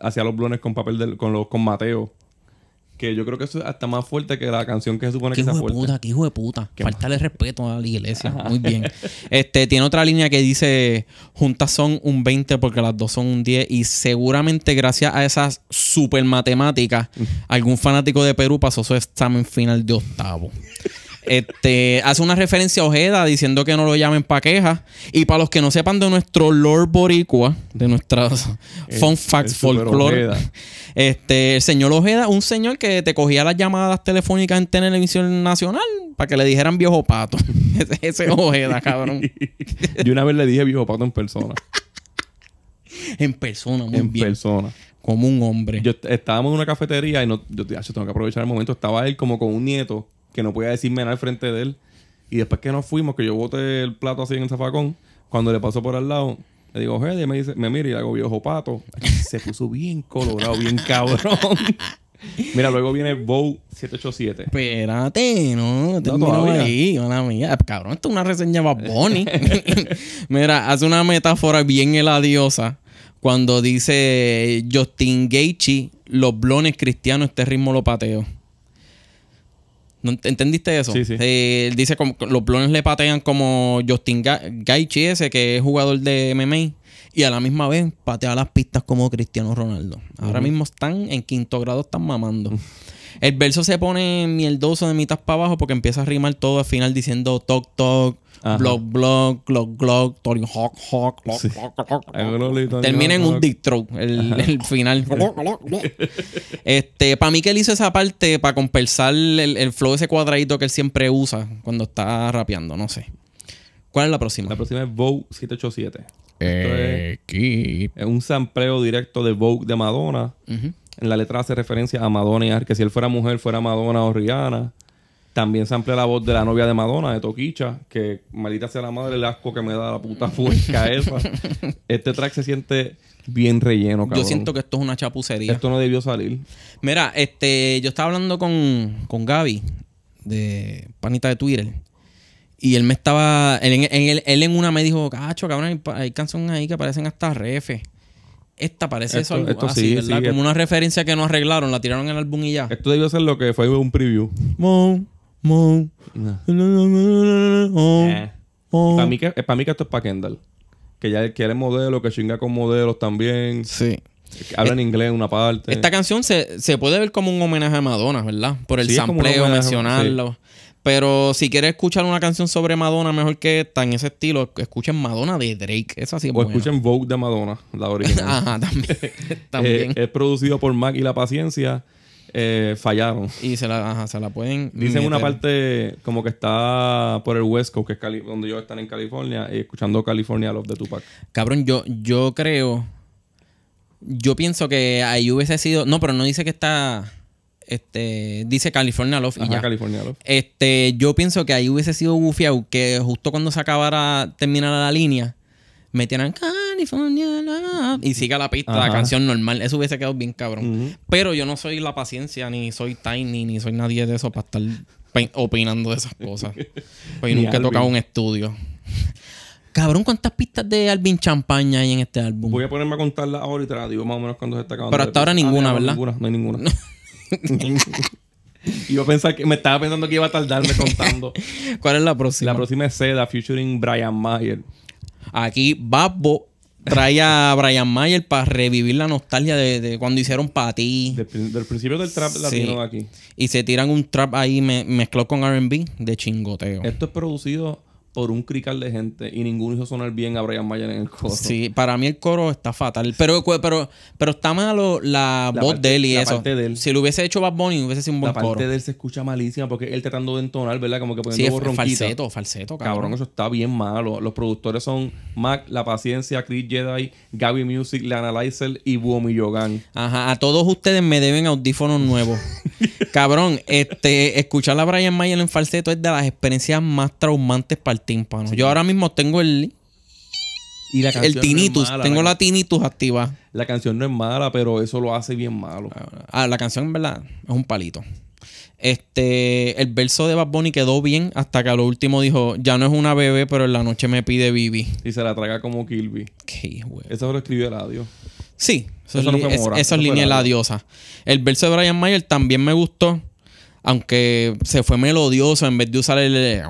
hacía los blones con papel con, con Mateo que yo creo que eso es hasta más fuerte que la canción que se supone que está fuerte. Puta, qué hijo de puta, qué Faltarle respeto a la iglesia. Muy bien. Este, tiene otra línea que dice, juntas son un 20 porque las dos son un 10 y seguramente gracias a esas super matemáticas, mm. algún fanático de Perú pasó su examen final de octavo. Este, hace una referencia a Ojeda diciendo que no lo llamen pa' Y para los que no sepan de nuestro Lord Boricua, de nuestras fun facts folklore, este, el señor Ojeda, un señor que te cogía las llamadas telefónicas en televisión nacional para que le dijeran viejo pato. ese, es Ojeda, cabrón. Yo una vez le dije viejo pato en persona. en persona, muy en En persona como un hombre. Yo estábamos en una cafetería y no, yo, tengo que aprovechar el momento. Estaba él como con un nieto que no podía decirme nada al frente de él. Y después que nos fuimos, que yo boté el plato así en el zafacón, cuando le pasó por al lado, le digo, hey, me, dice, me mira y hago viejo pato. Se puso bien colorado, bien cabrón. Mira, luego viene Bow 787. Espérate, no, no te ahí, una mía. Cabrón, esto es una reseña para Bonnie Mira, hace una metáfora bien heladiosa cuando dice Justin Gaethje, los blones cristianos, este ritmo lo pateo. ¿Entendiste eso? Sí, sí. dice como los blones le patean como Justin Gaichi ese, que es jugador de MMA, y a la misma vez patea las pistas como Cristiano Ronaldo. Ahora mismo están en quinto grado, están mamando. El verso se pone mierdoso de mitad para abajo porque empieza a rimar todo al final diciendo toc toc, Block, blog, block, block, Tony Hawk, Hawk, Termina en un distro el, final. este, para mí que él hizo esa parte para compensar el, el flow ese cuadradito que él siempre usa cuando está rapeando, no sé. ¿Cuál es la próxima? La próxima es Vogue 787. es, un sampleo directo de Vogue de Madonna. En la letra hace referencia a Madonna y a que si él fuera mujer fuera Madonna o Rihanna. También se amplía la voz de la novia de Madonna, de Toquicha, que maldita sea la madre el asco que me da la puta fuerza esa. Este track se siente bien relleno, cabrón. Yo siento que esto es una chapucería. Esto no debió salir. Mira, este, yo estaba hablando con, con Gaby, de panita de Twitter. Y él me estaba. Él, él, en una me dijo, cacho, cabrón, hay, canciones ahí que parecen hasta refes esta parece esto, eso esto así, sí, ¿verdad? Como una referencia que no arreglaron, la tiraron en el álbum y ya. Esto debió ser lo que fue un preview. Para eh, mí, que, esto es para Kendall. Que ya él quiere modelo, que chinga con modelos también. Sí. habla eh, en inglés una parte. Esta canción se, puede ver como un homenaje a Madonna, ¿verdad? Por el sampleo, mencionarlo. Pero si quieres escuchar una canción sobre Madonna, mejor que está en ese estilo, escuchen Madonna de Drake. es O escuchen Vogue de Madonna, la original. Ajá, también. también. Eh, es producido por Mac y La Paciencia. Eh, fallaron. Y se la, se la pueden. Dicen una parte como que está por el West Coast, que es donde yo están en California, eh, escuchando California Love de Tupac. Cabrón, yo, yo creo. Yo pienso que ahí hubiese sido. No, pero no dice que está. Este, dice California Love. y ya. California Love. Este, yo pienso que ahí hubiese sido gufiado que justo cuando se acabara, terminara la línea, metieran. Y siga la pista, la canción normal. Eso hubiese quedado bien cabrón. Pero yo no soy la paciencia, ni soy Tiny, ni soy nadie de eso para estar opinando de esas cosas. Pues y nunca he tocado un estudio. Cabrón, ¿cuántas pistas de Alvin Champaña hay en este álbum? Voy a ponerme a contarlas ahora ahorita, digo más o menos cuando se está acabando. Pero hasta ahora ninguna, ah, ¿verdad? no hay ninguna. Yo pensaba que me estaba pensando que iba a tardarme contando. ¿Cuál es la próxima? La próxima es Seda featuring Brian Mayer. Aquí Babbo trae a Brian Mayer para revivir la nostalgia de, cuando hicieron para ti. Del, principio del trap la latino aquí. Y se tiran un trap ahí mezcló con RB de chingoteo. Esto es producido por un crical de gente y ninguno hizo sonar bien a Brian Mayer en el coro. Sí, para mí el coro está fatal. Pero, pero, pero está malo la, voz de él y eso. Si lo hubiese hecho Bad Bunny, hubiese sido un buen coro. La parte de él se escucha malísima porque él tratando de entonar, ¿verdad? Como que poniendo sí, falseto, falseto, cabrón. Cabrón, eso está bien malo. Los productores son Mac, La Paciencia, Chris Jedi, Gaby Music, La Analyzer y Buomi Yogan. Ajá, a todos ustedes me deben audífonos nuevos. cabrón, este, escuchar a Brian Mayer en falseto es de las experiencias más traumantes para yo ahora mismo tengo el. Y el tinnitus, tengo la, tinnitus activa. La canción no es mala, pero eso lo hace bien malo. Ah, ah, la canción, en verdad, es un palito. Este, el verso de Bad Bunny quedó bien hasta que a lo último dijo, ya no es una bebé, pero en la noche me pide Bibi. Y se la traga como Kirby. Qué güey. Eso lo escribió el adiós. Sí, eso, es, línea la diosa. El verso de Brian Mayer también me gustó aunque se fue melodioso en vez de usar el. Eh,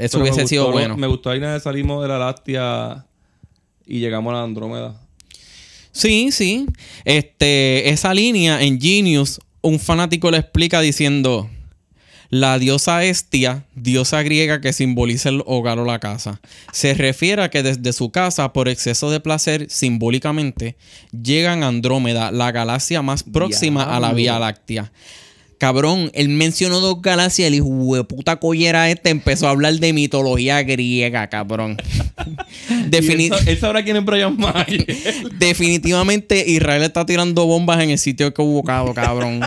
eso hubiese sido bueno. Me gustó ahí salimos de la Láctea y llegamos a la Andrómeda. Sí, sí. Este, esa línea en Genius, un fanático le explica diciendo. La diosa Estia, diosa griega que simboliza el hogar o la casa, se refiere a que desde su casa, por exceso de placer, simbólicamente, llegan Andrómeda, la galaxia más próxima a la Vía Láctea. Cabrón, él mencionó dos galaxias y el hijo de puta collera este empezó a hablar de mitología griega, cabrón. Definitivamente. ahora quién es Brian Mayer. Definitivamente Israel está tirando bombas en el sitio que hubo, cabrón.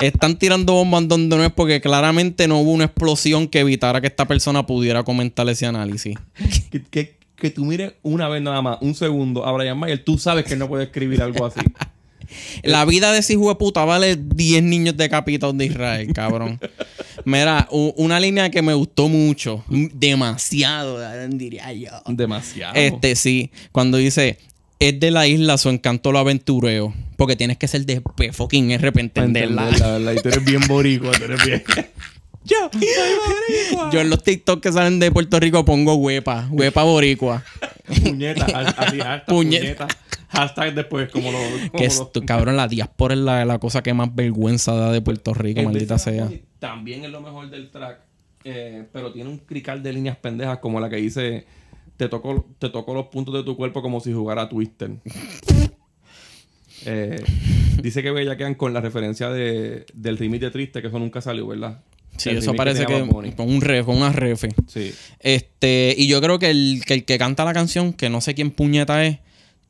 Están tirando bombas donde no es porque claramente no hubo una explosión que evitara que esta persona pudiera comentar ese análisis. que tú mires una vez nada más, un segundo a Brian Mayer, tú sabes que no puede escribir algo así. La eh, vida de ese hijo puta vale 10 niños de Capitán de Israel, cabrón. Mira, una línea que me gustó mucho, demasiado, diría yo. Demasiado. Este sí, cuando dice, es de la isla su encanto lo aventureo. Porque tienes que ser de fucking R para entenderla. verdad, y tú eres bien boricua, tú eres bien. Yo Yo en los TikTok que salen de Puerto Rico pongo huepa, huepa boricua. Puñeta, así puñeta. Hashtag después, como lo. que cabrón, la diáspora es la, cosa que más vergüenza da de Puerto Rico, maldita sea. También es lo mejor del track, eh, pero tiene un crical de líneas pendejas como la que dice: Te tocó te los puntos de tu cuerpo como si jugara Twister. Eh, dice que quedan con la referencia de, del remite triste, que eso nunca salió, ¿verdad? Sí, eso parece que, con un ref, con una refe. Sí. Este, y yo creo que el que canta la canción, que no sé quién puñeta es,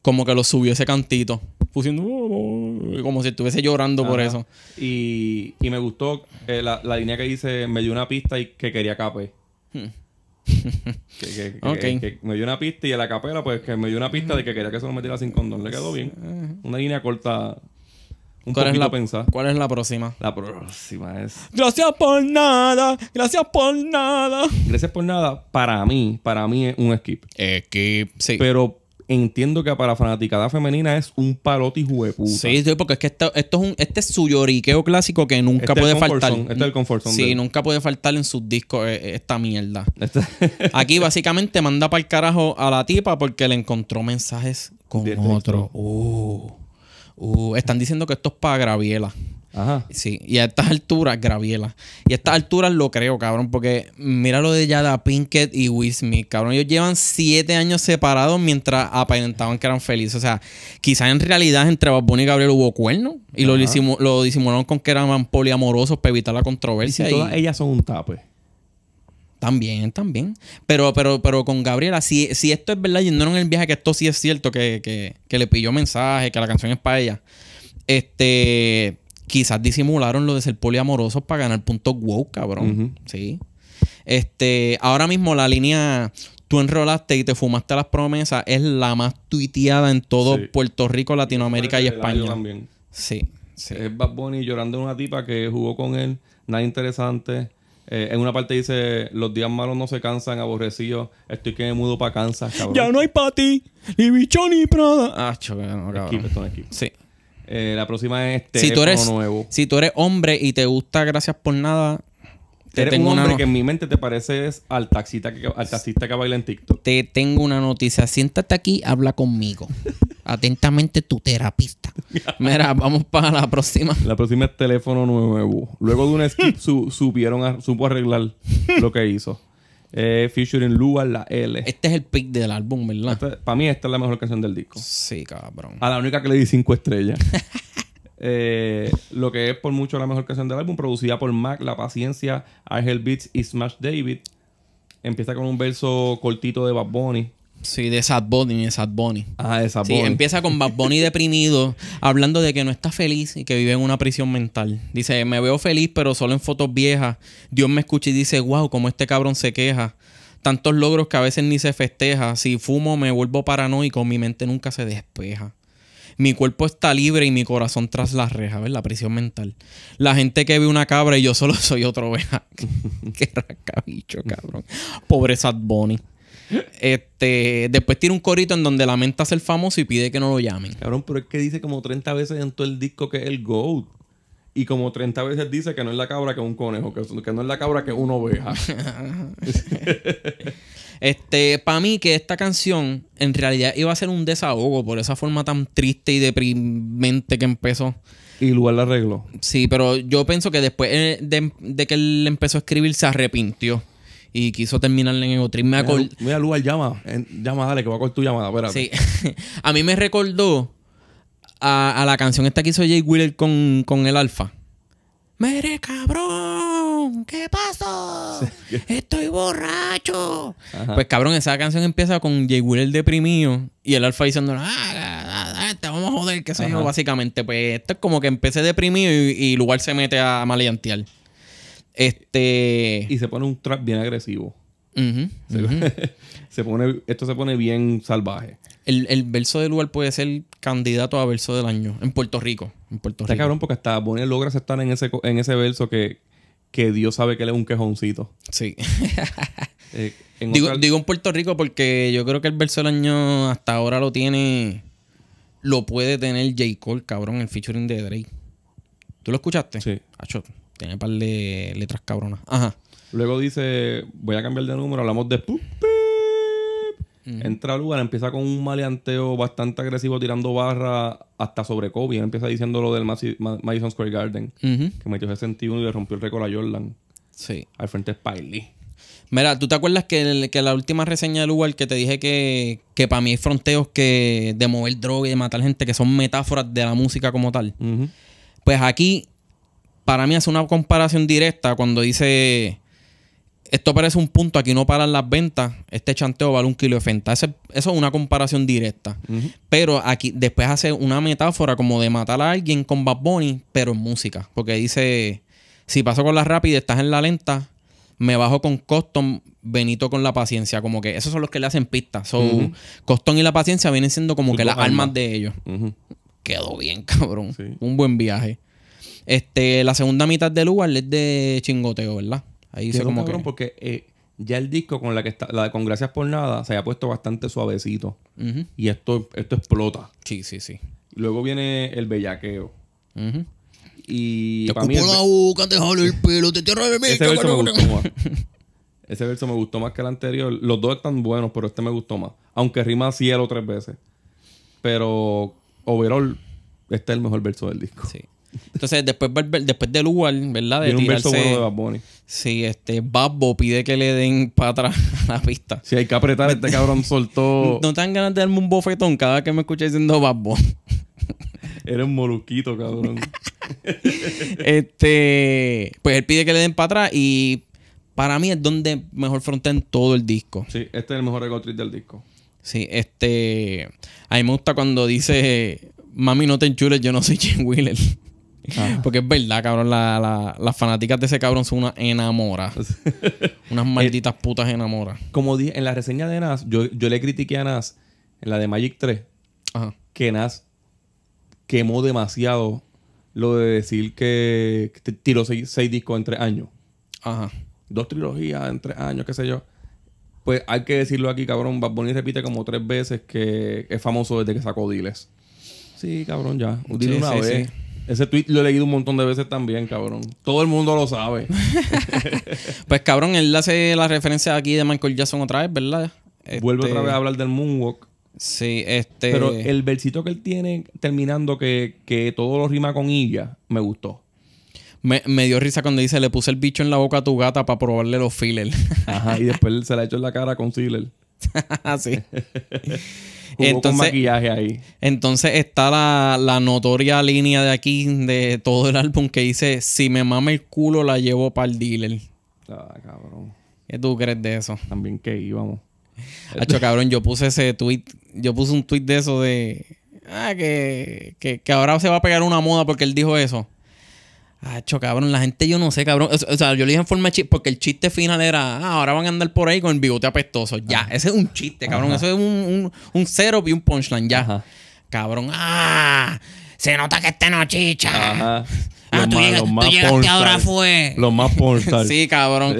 como que lo subió ese cantito. Pusiendo, oh", como si estuviese llorando por eso. Y, y me gustó eh, la, línea que dice, me dio una pista y que quería cape. Hmm. que, me dio una pista y a la capela, pues que me dio una pista de que quería que se lo metiera sin condón. Le quedó bien. Una línea corta. Un ¿Cuál es la, pensa? ¿Cuál es la próxima? La próxima es. Gracias por nada. Gracias por nada. Gracias por nada. Para mí, para mí es un skip. Skip, sí. Pero entiendo que para fanaticada femenina es un paloti y Sí, sí, porque es que esto, es un, este es su lloriqueo clásico que nunca este puede faltar. este el Sí, nunca puede faltar en sus discos eh, eh, esta mierda. Este- Aquí básicamente manda para el carajo a la tipa porque le encontró mensajes con otro. Uh, uh, están diciendo que esto es para Graviela. Ajá. Sí, y a estas alturas, Graviela. Y a estas alturas lo creo, cabrón, porque mira lo de Yada Pinkett y Will cabrón. Ellos llevan siete años separados mientras aparentaban que eran felices. O sea, quizás en realidad entre Bad y Gabriel hubo cuernos y lo, lo, disimularon con que eran poliamorosos para evitar la controversia. Y, si todas ellas son un tape. También, también. Pero, pero, pero con Gabriela, si, si esto es verdad, y no en el viaje, que esto sí es cierto, que, que le pilló mensaje, que la canción es para ella. Este Quizás disimularon lo de ser poliamorosos para ganar puntos wow, cabrón. Sí. Este, ahora mismo la línea tú enrolaste y te fumaste las promesas es la más tuiteada en todo Puerto Rico, Latinoamérica y, España. También. Sí, Es Bad Bunny llorando una tipa que jugó con él, nada interesante. Eh, en una parte dice, los días malos no se cansan, aborrecidos, estoy que mudo para cansar, cabrón. Ya no hay para ti, ni bicho ni prada. Ah, choque, cabrón. Sí. Eh, la próxima es si nuevo. Si tú eres hombre y te gusta Gracias por Nada... Te eres tengo un hombre que en mi mente te parece al, taxista que, al taxista que baila en TikTok. Te tengo una noticia. Siéntate aquí, habla conmigo. Atentamente tu terapista. Mira, vamos para la próxima. La próxima es teléfono nuevo. Luego de un skip supo arreglar lo que hizo eh, featuring Lua, la L. Este es el pick del álbum, ¿verdad? para mí, esta es la mejor canción del disco. Sí, cabrón. A la única que le di cinco estrellas. Eh, lo que es por mucho la mejor canción del álbum, producida por Mac, La Paciencia, Argel Beats y Smash David. Empieza con un verso cortito de Bad Bunny Sí, de Sad Bunny, de Sad Bunny. Ah, de Sad empieza con Bad Bunny deprimido, hablando de que no está feliz y que vive en una prisión mental. Dice, me veo feliz, pero solo en fotos viejas. Dios me escucha y dice, wow, como este cabrón se queja. Tantos logros que a veces ni se festeja. Si fumo, me vuelvo paranoico, mi mente nunca se despeja. Mi cuerpo está libre y mi corazón tras las rejas, ¿ves? La prisión mental. La gente que ve una cabra y yo solo soy otro oveja. Qué rascabicho, cabrón. Pobre Sad Bunny. Este, después tiene un corito en donde lamenta ser famoso y pide que no lo llamen. Cabrón, pero es que dice como 30 veces en todo el disco que es el GOAT. Y como 30 veces dice que no es la cabra que es un conejo, que, no es la cabra que es una oveja. este, para mí que esta canción en realidad iba a ser un desahogo por esa forma tan triste y deprimente que empezó. Y luego la arregló. Sí, pero yo pienso que después eh, de que él empezó a escribir se arrepintió y quiso terminarle en otro. Y me acordó. Mira, Lugar, llama. llama, dale, que voy a cortar tu llamada. Espérate. Sí. a mí me recordó a, la canción esta que hizo Jay Wheeler con, el Alfa. ¡Mere cabrón! ¿Qué pasó? ¡Estoy borracho! Pues cabrón, esa canción empieza con Jay Wheeler deprimido y el alfa diciendo, ah, ah, ah, ah, te vamos a joder, qué soy yo, básicamente. Pues esto es como que empecé deprimido y, y lugar se mete a maleantear. Este. Y se pone un trap bien agresivo. se, pone, esto se pone bien salvaje. El, verso del lugar puede ser candidato a verso del año en Puerto Rico. En Puerto cabrón porque hasta Bonnie logra estar en ese, en ese verso que, Dios sabe que él es un quejoncito. Sí. Eh, digo, en Puerto Rico porque yo creo que el verso del año hasta ahora lo tiene. Lo puede tener J. Cole, cabrón, el featuring de Drake. ¿Tú lo escuchaste? Sí. Tiene un par de letras cabronas. Ajá. Luego dice, voy a cambiar de número, hablamos de... Entra Lugar, empieza con un maleanteo bastante agresivo tirando barra hasta sobre Kobe. empieza diciendo lo del Madison Square Garden, que metió 61 y le rompió el récord a Jordan. Sí. Al frente de Spiley. Mira, ¿tú te acuerdas que, la última reseña de Lugar que te dije que, para mí hay fronteos que de mover droga y de matar gente que son metáforas de la música como tal? Pues aquí para mí hace una comparación directa cuando dice, esto parece un punto, aquí no paran las ventas, este chanteo vale un kilo de fenta. Eso, es una comparación directa. Pero aquí después hace una metáfora como de matar a alguien con Bad Bunny, pero en música. Porque dice, si paso con la rápida, estás en la lenta, me bajo con Coston, Benito con la paciencia. Como que esos son los que le hacen pistas. So, y la paciencia vienen siendo como que las armas de ellos. Quedó bien, cabrón. Un buen viaje. Este, la segunda mitad del lugar es de chingoteo, ¿verdad? Ahí se como que... porque eh, ya el disco con la que está, la de con Gracias por Nada, se ha puesto bastante suavecito. Y esto, esto explota. Sí, sí, sí. Luego viene el bellaqueo. Y. para mí el pelo, de mí, Ese verso me gustó más. Ese verso me gustó más que el anterior. Los dos están buenos, pero este me gustó más. Aunque rima cielo tres veces. Pero overall, este es el mejor verso del disco. Sí. Entonces, después, después del lugar, ¿verdad? De un verso bueno de Bad Sí, este, Babbo pide que le den para atrás a la pista. Si hay que apretar, este pues, cabrón soltó. No te dan ganas de darme un bofetón cada vez que me escuché diciendo Babbo. Eres un moluquito, cabrón. este. Pues él pide que le den para atrás y para mí es donde mejor en todo el disco. Sí, este es el mejor ego del disco. Sí, este. A mí me gusta cuando dice. Mami, no te enchules, yo no soy Jim Wheeler. Porque es verdad, cabrón. las fanáticas de ese cabrón son unas enamoras. unas malditas putas enamoras. Como dije, en la reseña de Nas, yo, le critiqué a Nas, en la de Magic 3, que Nas quemó demasiado lo de decir que, tiró seis, discos en tres años. Ajá. Dos trilogías en tres años, qué sé yo. Pues hay que decirlo aquí, cabrón. Bad Bunny repite como tres veces que es famoso desde que sacó Diles. Sí, cabrón, ya. Utiliza una vez. Ese tweet lo he leído un montón de veces también, cabrón. Todo el mundo lo sabe. pues cabrón, él hace la referencia aquí de Michael Jackson otra vez, ¿verdad? Vuelve otra este, vez a hablar del moonwalk. Sí, este. Pero el versito que él tiene terminando que, todo lo rima con ella, me gustó. Me, dio risa cuando dice: Le puse el bicho en la boca a tu gata para probarle los fillers. Ajá, y después se la hecho en la cara con filler. Ah, sí. entonces, maquillaje ahí. Entonces está la, notoria línea de aquí, de todo el álbum, que dice: Si me mama el culo, la llevo para el dealer. Ah, cabrón. ¿Qué tú crees de eso? También que íbamos. Hacho, cabrón, yo puse ese tweet. Yo puse un tweet de eso de. Ah, que, que ahora se va a pegar una moda porque él dijo eso. Hacho, cabrón, la gente yo no sé, cabrón. O, sea, yo le dije en forma de chiste, porque el chiste final era, ah, ahora van a andar por ahí con el bigote apestoso. Ya, ese es un chiste, cabrón. Eso es un, un, un y un punchline, ya. Cabrón, ah, se nota que este no chicha. Ajá. Ah, más, llegas, más pornstar. sí, cabrón.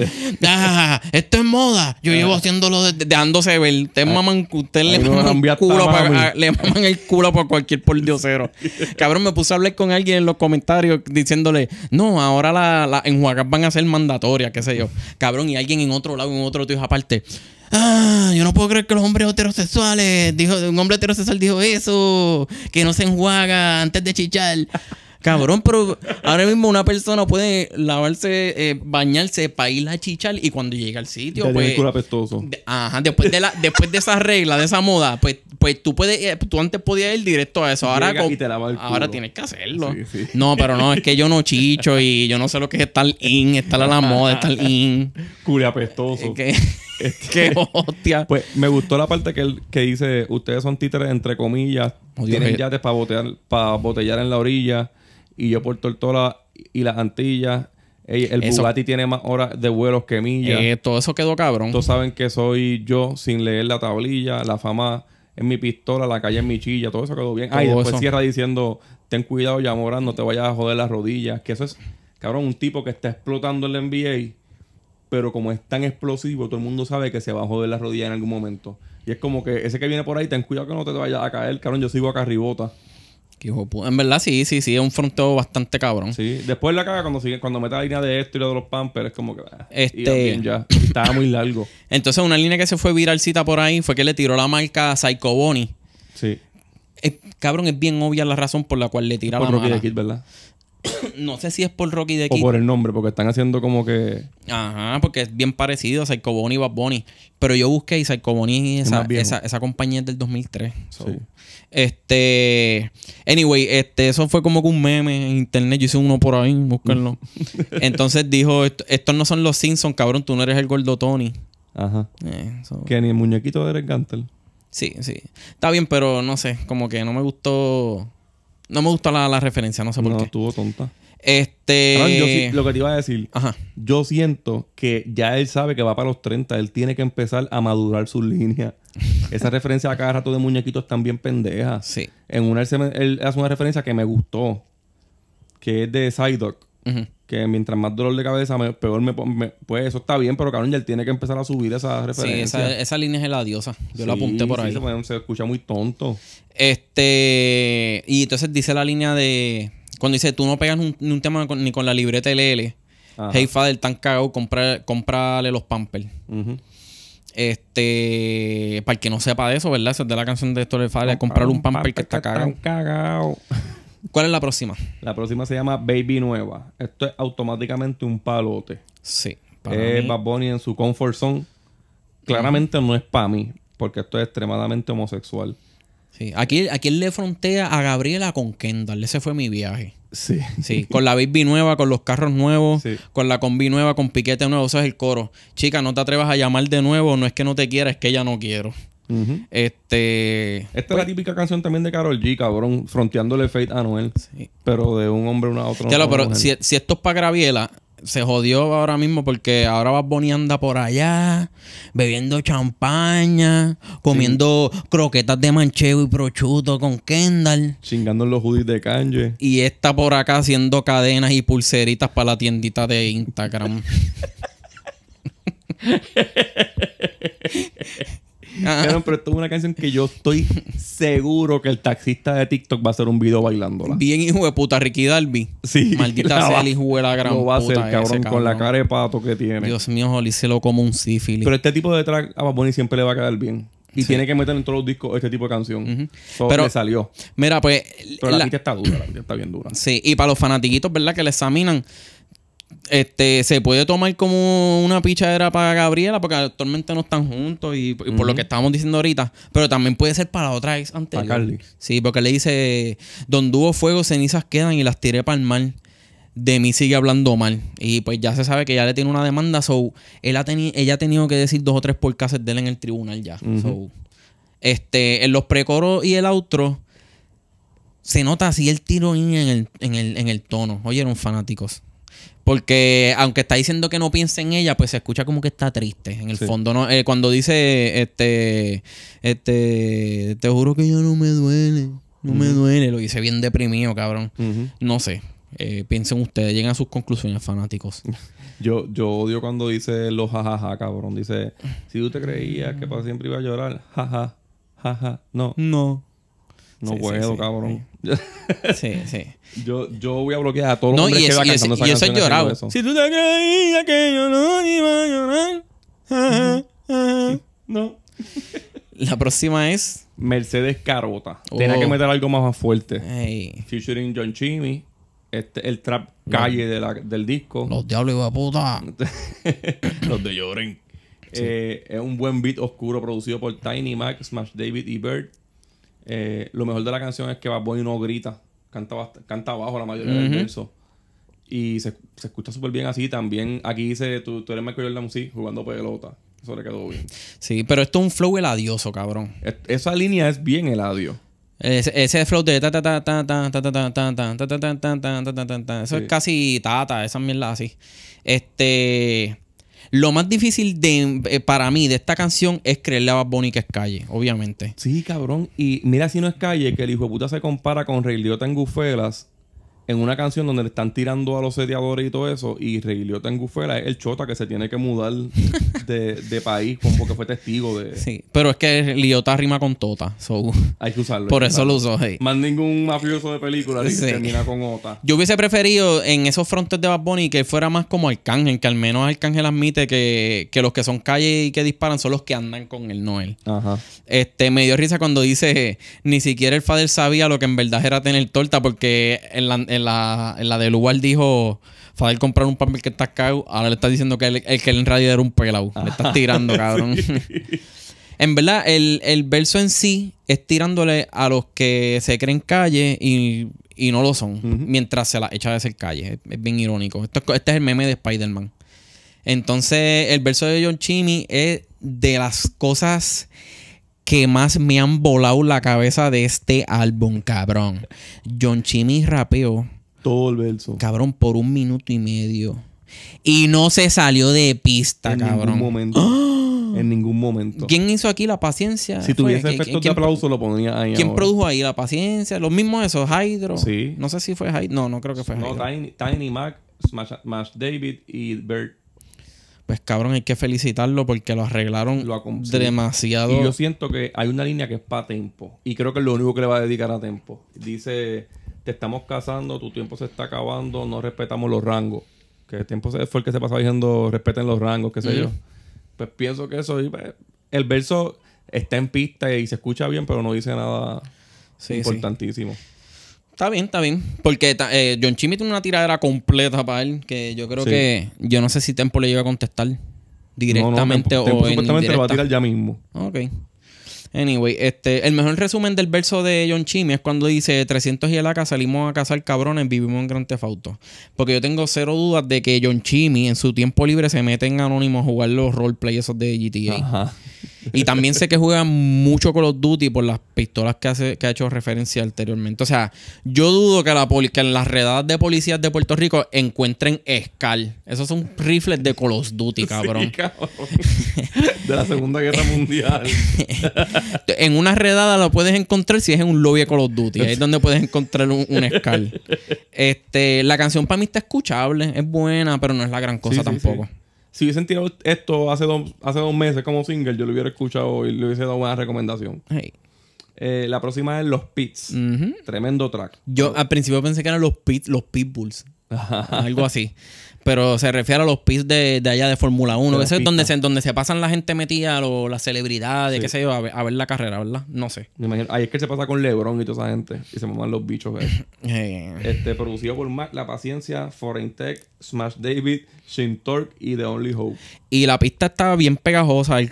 esto es moda. Yo llevo eh. haciéndolo de, dejándose ver. Ustedes eh. maman, le maman, el culo para, le maman el culo por cualquier pordiosero. cabrón, me puse a hablar con alguien en los comentarios diciéndole, no, ahora las la, enjuagas van a ser mandatorias, qué sé yo. Cabrón, y alguien en otro lado, en otro tío aparte. Ah, yo no puedo creer que los hombres heterosexuales, dijo, un hombre heterosexual dijo eso, que no se enjuaga antes de chichar. Cabrón, pero ahora mismo una persona puede lavarse, eh, bañarse para ir a chichar y cuando llega al sitio, pues. apestoso. ajá, después de, la, después de esa regla, de esa moda, pues, pues tú puedes, eh, tú antes podías ir directo a eso. Ahora, ahora tienes que hacerlo. No, pero no, es que yo no chicho y yo no sé lo que es estar in, estar a la moda, estar in. Cure apestoso. Es que, Qué hostia. Pues me gustó la parte que, él, que dice: Ustedes son títeres, entre comillas. tienen yates para botear, para botellar en la orilla y yo por Tortola y las Antillas. el eso, Bugatti tiene más horas de vuelos que millas. Eh, todo eso quedó cabrón. Todos saben que soy yo sin leer la tablilla, la fama en mi pistola, la calle en mi chilla, todo eso quedó bien. Ay, después cierra diciendo, ten cuidado, ya no te vayas a joder las rodillas. Que eso es, cabrón, un tipo que está explotando el NBA, pero como es tan explosivo, todo el mundo sabe que se va a joder las rodillas en algún momento. Y es como que ese que viene por ahí, ten cuidado que no te vayas a caer, cabrón, yo sigo acá ribota. En verdad, sí, sí, sí, es un fronteo bastante cabrón. Sí, después la caga cuando cuando mete la línea de esto y lo de los Pampers, es como que. Ah, este- ya. Estaba muy largo. Entonces, una línea que se fue viralcita por ahí fue que le tiró la marca a Psycho Sí. cabrón, es bien obvia la razón por la cual le tiraron la marca no sé si es por Rocky de aquí. O por el nombre, porque están haciendo como que. Ajá, porque es bien parecido a Psycho y Bad Bunny. Pero yo busqué y Psycho Bunny, esa, esa, compañía es del 2003. Sí. Este. Anyway, este, eso fue como que un meme en internet. Yo hice uno por ahí, búsquenlo. Entonces dijo: Estos no son los Simpsons, cabrón, tú no eres el gordo Tony. Ajá. Eh, que ni el muñequito de Eric Gantel. Sí, sí. Está bien, pero no sé, como que no me gustó. No me gusta la, referencia, no sé por qué. No, estuvo tonta. Este. lo que te iba a decir. Ajá. Yo siento que ya él sabe que va para los 30. Él tiene que empezar a madurar su línea Esa referencia a cada rato de muñequitos también pendeja. Sí. En una él, hace una referencia que me gustó. Que es de Psyduck. Que mientras más dolor de cabeza, peor me, Pues eso está bien, pero cabrón, ya él tiene que empezar a subir esa referencia. Sí, esa, línea es la diosa. Yo la apunté por ahí. Se, escucha muy tonto. Este. Y entonces dice la línea de. Cuando dice, tú no pegas ni un tema ni con la libreta LL. Hey Father, tan cagado, comprale los Pampers. Este. Para el que no sepa de eso, ¿verdad? Esa es de la canción de Héctor Father, comprar un, un que está, cagado. ¿Cuál es la próxima? La próxima se llama Baby Nueva. Esto es automáticamente un palote. Sí. Para es mí. Bad Bunny en su comfort zone. Claramente no es para mí, porque esto es extremadamente homosexual. Sí. Aquí, aquí él le frontea a Gabriela con Kendall. Ese fue mi viaje. Sí. Sí. Con la baby nueva, con los carros nuevos, con la combi nueva, con piquete nuevo. Eso es el coro. Chica, no te atrevas a llamar de nuevo. No es que no te quiera, es que ya no quiero. Este. Esta es la pues, típica canción también de Carol G, cabrón, fronteándole Fate a Noel. Pero de un hombre a otro. pero si, esto es para Graviela, se jodió ahora mismo porque ahora va Bonnie anda por allá, bebiendo champaña, comiendo croquetas de manchego y prochuto con Kendall. Chingando los hoodies de Kanye. Y está por acá haciendo cadenas y pulseritas para la tiendita de Instagram. Ah. pero esto es una canción que yo estoy seguro que el taxista de TikTok va a hacer un video bailándola. Bien hijo de puta, Ricky Darby. Sí. Maldita sea el hijo la gran Lo va a ser el cabrón, con la cara de pato que tiene. Dios mío, le hice lo como un sífilis. Pero este tipo de track a Baboni siempre le va a quedar bien. Y tiene que meter en todos los discos este tipo de canción. pero salió. Mira, pues. Pero la, la... está dura, la está bien dura. Sí, y para los fanatiquitos, ¿verdad? Que le examinan este, se puede tomar como una pichadera para Gabriela, porque actualmente no están juntos y, por lo que estábamos diciendo ahorita, pero también puede ser para otra ex anterior. Para Carly. Sí, porque le dice, donde hubo fuego, cenizas quedan y las tiré para el mar. De mí sigue hablando mal. Y pues ya se sabe que ya le tiene una demanda, so él ha ella ha tenido que decir dos o tres porcases de él en el tribunal ya. so, este, en los precoros y el outro se nota así el tiro en el, en el, en el tono. Oyeron fanáticos. Porque aunque está diciendo que no piense en ella, pues se escucha como que está triste. En el fondo, no, eh, cuando dice, este, este, te juro que ya no me duele, no me duele, lo dice bien deprimido, cabrón. No sé. Eh, piensen ustedes, lleguen a sus conclusiones, fanáticos. yo, yo odio cuando dice los jajaja, cabrón. Dice, si tú te creías que para siempre iba a llorar, jaja, jaja, no. No. No puedo, cabrón. Sí, sí. yo, yo voy a bloquear a todos los hombres que va cantando esa y eso, y llorado. Si tú te creías que yo no iba a llorar. no. La próxima es. Mercedes Carota. Oh. que meter algo más fuerte. Featuring John Chimmy. Este, el trap calle de la, del disco. Los diablos de puta. los de Lloren. Eh, es un buen beat oscuro producido por Tiny Mac, Smash David y Bird lo mejor de la canción es que Bad Bunny no grita, canta, canta bajo la mayoría del verso. Y se, escucha súper bien así. También aquí dice, tú, eres Michael Jordan, sí, jugando pelota. Eso le quedó bien. Sí, pero esto es un flow heladioso, cabrón. esa línea es bien heladio. Ese, ese flow de ta eso es casi tata, esa mierda así. Este lo más difícil de, eh, para mí de esta canción es creerle a Bad que es calle, obviamente. Sí, cabrón. Y mira si no es calle, que el hijo de puta se compara con Rey Liotta en Gufelas en una canción donde le están tirando a los sediadores y todo eso, y Reguilota en Gufela es el chota que se tiene que mudar de, de país porque fue testigo de... Sí, pero es que Liota rima con Tota, so... Hay que usarlo. Por eso lo usó, hey. Más ningún mafioso de película termina con Ota. Yo hubiese preferido en esos frontes de Bad Bunny que fuera más como Arcángel, que al menos Arcángel admite que, los que son calle y que disparan son los que andan con el Noel. Ajá. Este, me dio risa cuando dice, ni siquiera el Fader sabía lo que en verdad era tener torta porque en la en la, del lugar dijo, Fadel comprar un papel que está cagado, ahora le estás diciendo que el, que en realidad era un pelado. Le estás tirando, cabrón. en verdad, el, verso en sí es tirándole a los que se creen calle y, no lo son, mientras se la echa de ser calle. Es, bien irónico. este es el meme de Spider-Man. Entonces, el verso de John Chimmy es de las cosas que más me han volado la cabeza de este álbum, cabrón. John Chimmy rapeó. Todo el verso. Cabrón, por un minuto y medio. Y no se salió de pista, cabrón. En ningún momento. En ningún momento. ¿Quién hizo aquí la paciencia? Si tuviese efecto de aplauso, lo ponía ahí. ¿Quién produjo ahí la paciencia? Lo mismo esos, Hydro. Sí. No sé si fue Hydro. No, no creo que fue no, Hydro. Tiny, Mac, Smash, David y Bert pues cabrón, hay que felicitarlo porque lo arreglaron demasiado. Y yo siento que hay una línea que es para Tempo. Y creo que es lo único que le va a dedicar a Tempo. Dice, te estamos casando, tu tiempo se está acabando, no respetamos los rangos. Que el tiempo fue el que se pasaba diciendo, respeten los rangos, qué sé yo. Pues pienso que eso, pues, el verso está en pista y se escucha bien, pero no dice nada importantísimo. Está bien, está bien. Porque eh, John Chimmy tiene una tiradera completa para él que yo creo que... Yo no sé si Tempo le llega a contestar directamente o Tempo va a tirar ya mismo. Ok. Anyway, este, el mejor resumen del verso de John Chimmy es cuando dice 300 y el acá salimos a cazar cabrones, vivimos en Gran Tefauto. Porque yo tengo cero dudas de que John Chimmy en su tiempo libre se mete en anónimo a jugar los roleplay esos de GTA. Ajá. Y también sé que juegan mucho Call of Duty por las pistolas que, que ha hecho referencia anteriormente. O sea, yo dudo que, la que en las redadas de policías de Puerto Rico encuentren Scar. Esos son rifles de Call of Duty, cabrón. De la Segunda Guerra Mundial. en una redada lo puedes encontrar si es en un lobby de Call of Duty. Ahí es donde puedes encontrar un, Scar. Este, la canción para mí está escuchable, es buena, pero no es la gran cosa tampoco si hubiesen sentido esto hace dos, hace dos meses como single, yo lo hubiera escuchado y le hubiese dado una recomendación. Eh, la próxima es Los Pits. Tremendo track. Yo al principio pensé que eran los Pits, los Pitbulls. Algo así pero se refiere a los pits de, allá de Fórmula 1. Eso es donde se, donde se pasan la gente metida, o las celebridades, qué sé yo, a ver, la carrera, ¿verdad? No sé. Ahí es que se pasa con Lebron y toda esa gente. Y se mandan los bichos. ¿eh? Eh. este, producido por Mark, La Paciencia, Foreign Tech, Smash David, Shin y The Only Hope. Y la pista estaba bien pegajosa. El,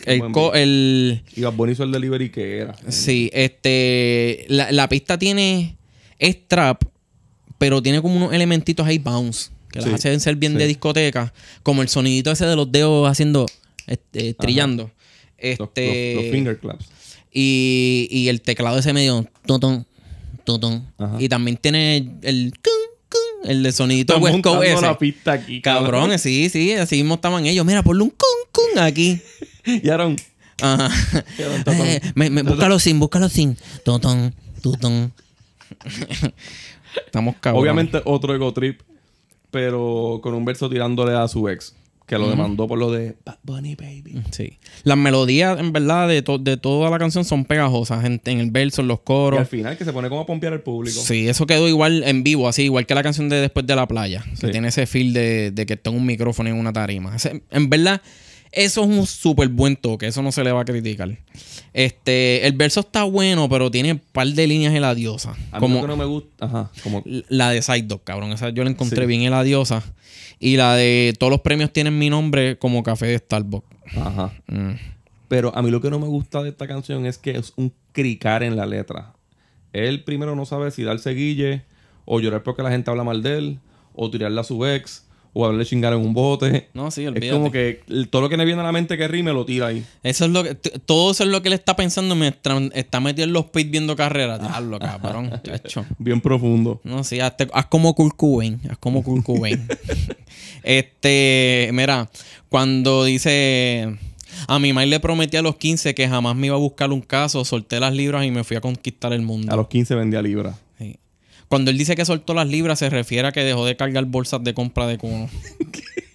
el, Y Gasbon hizo el delivery que era. Sí, este... La, pista tiene... strap, pero tiene como unos elementitos ahí bounce que las hacen ser bien de discoteca, como el sonidito ese de los dedos haciendo, este, trillando. Este, los, finger claps. Y, y, el teclado ese medio, totón, totón. Y también tiene el... El de sonidito West Coast La pista aquí, cabrón. sí, sí, así mismo estaban ellos. Mira, ponle un cun aquí. y Aaron. Ajá. Eh, búscalo sin, búscalo sin. Totón, tutón. Estamos cabrón. Obviamente otro ego trip pero con un verso tirándole a su ex. Que lo demandó por lo de Bad Bunny Baby. Mm, sí. Las melodías, en verdad, de, de toda la canción son pegajosas. En, el verso, en los coros. al final, que se pone como a pompear al público. Sí, eso quedó igual en vivo, así, igual que la canción de Después de la Playa. Que tiene ese feel de, de que está en un micrófono en una tarima. en verdad eso es un súper buen toque, eso no se le va a criticar. Este, el verso está bueno, pero tiene un par de líneas en la diosa como, que no me gusta, la de Side Dog, cabrón, esa yo la encontré bien en la diosa. Y la de todos los premios tienen mi nombre como café de Starbucks. Mm. Pero a mí lo que no me gusta de esta canción es que es un cricar en la letra. Él primero no sabe si darse guille o llorar porque la gente habla mal de él o tirarle a su ex o a verle chingar en un bote. No, sí, olvídate. Es como que todo lo que le viene a la mente que rime lo tira ahí. Eso es lo que, todo eso es lo que él está pensando mientras está metido en los pits viendo carreras. Diablo, cabrón, Bien profundo. No, sí, haz, como Curcubain, haz como Curcubain. este, mira, cuando dice... A mi madre le prometí a los 15 que jamás me iba a buscar un caso, solté las libras y me fui a conquistar el mundo. A los 15 vendía libras. Sí. Cuando él dice que soltó las libras, se refiere a que dejó de cargar bolsas de compra de cono.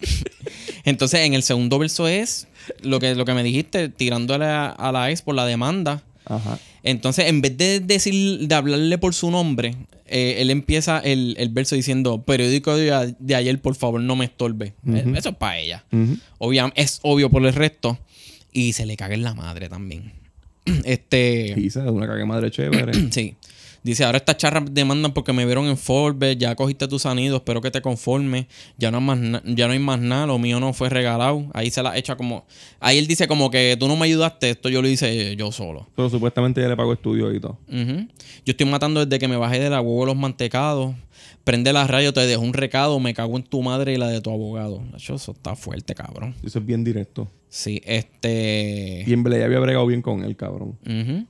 Entonces, en el segundo verso es lo que, lo que me dijiste, tirándole a, la ex por la demanda. Entonces, en vez de decir, de hablarle por su nombre, eh, él empieza el, verso diciendo, periódico de, ayer, por favor, no me estorbe. Eh, eso es para ella. Obviamente, es obvio por el resto. Y se le caga en la madre también. este... una caga madre chévere. sí. Dice, ahora estas charras demandan porque me vieron en Forbes, ya cogiste tus sanido, espero que te conformes, ya no, hay más ya no hay más nada, lo mío no fue regalado. Ahí se la echa como... Ahí él dice como que tú no me ayudaste, esto yo lo hice yo solo. Pero supuestamente ya le pago estudio y todo. Yo estoy matando desde que me bajé de la huevo los mantecados, prende la radio, te dejo un recado, me cago en tu madre y la de tu abogado. Eso está fuerte, cabrón. Eso es bien directo. Sí, este... Bien, ya había bregado bien con él, cabrón. Ajá.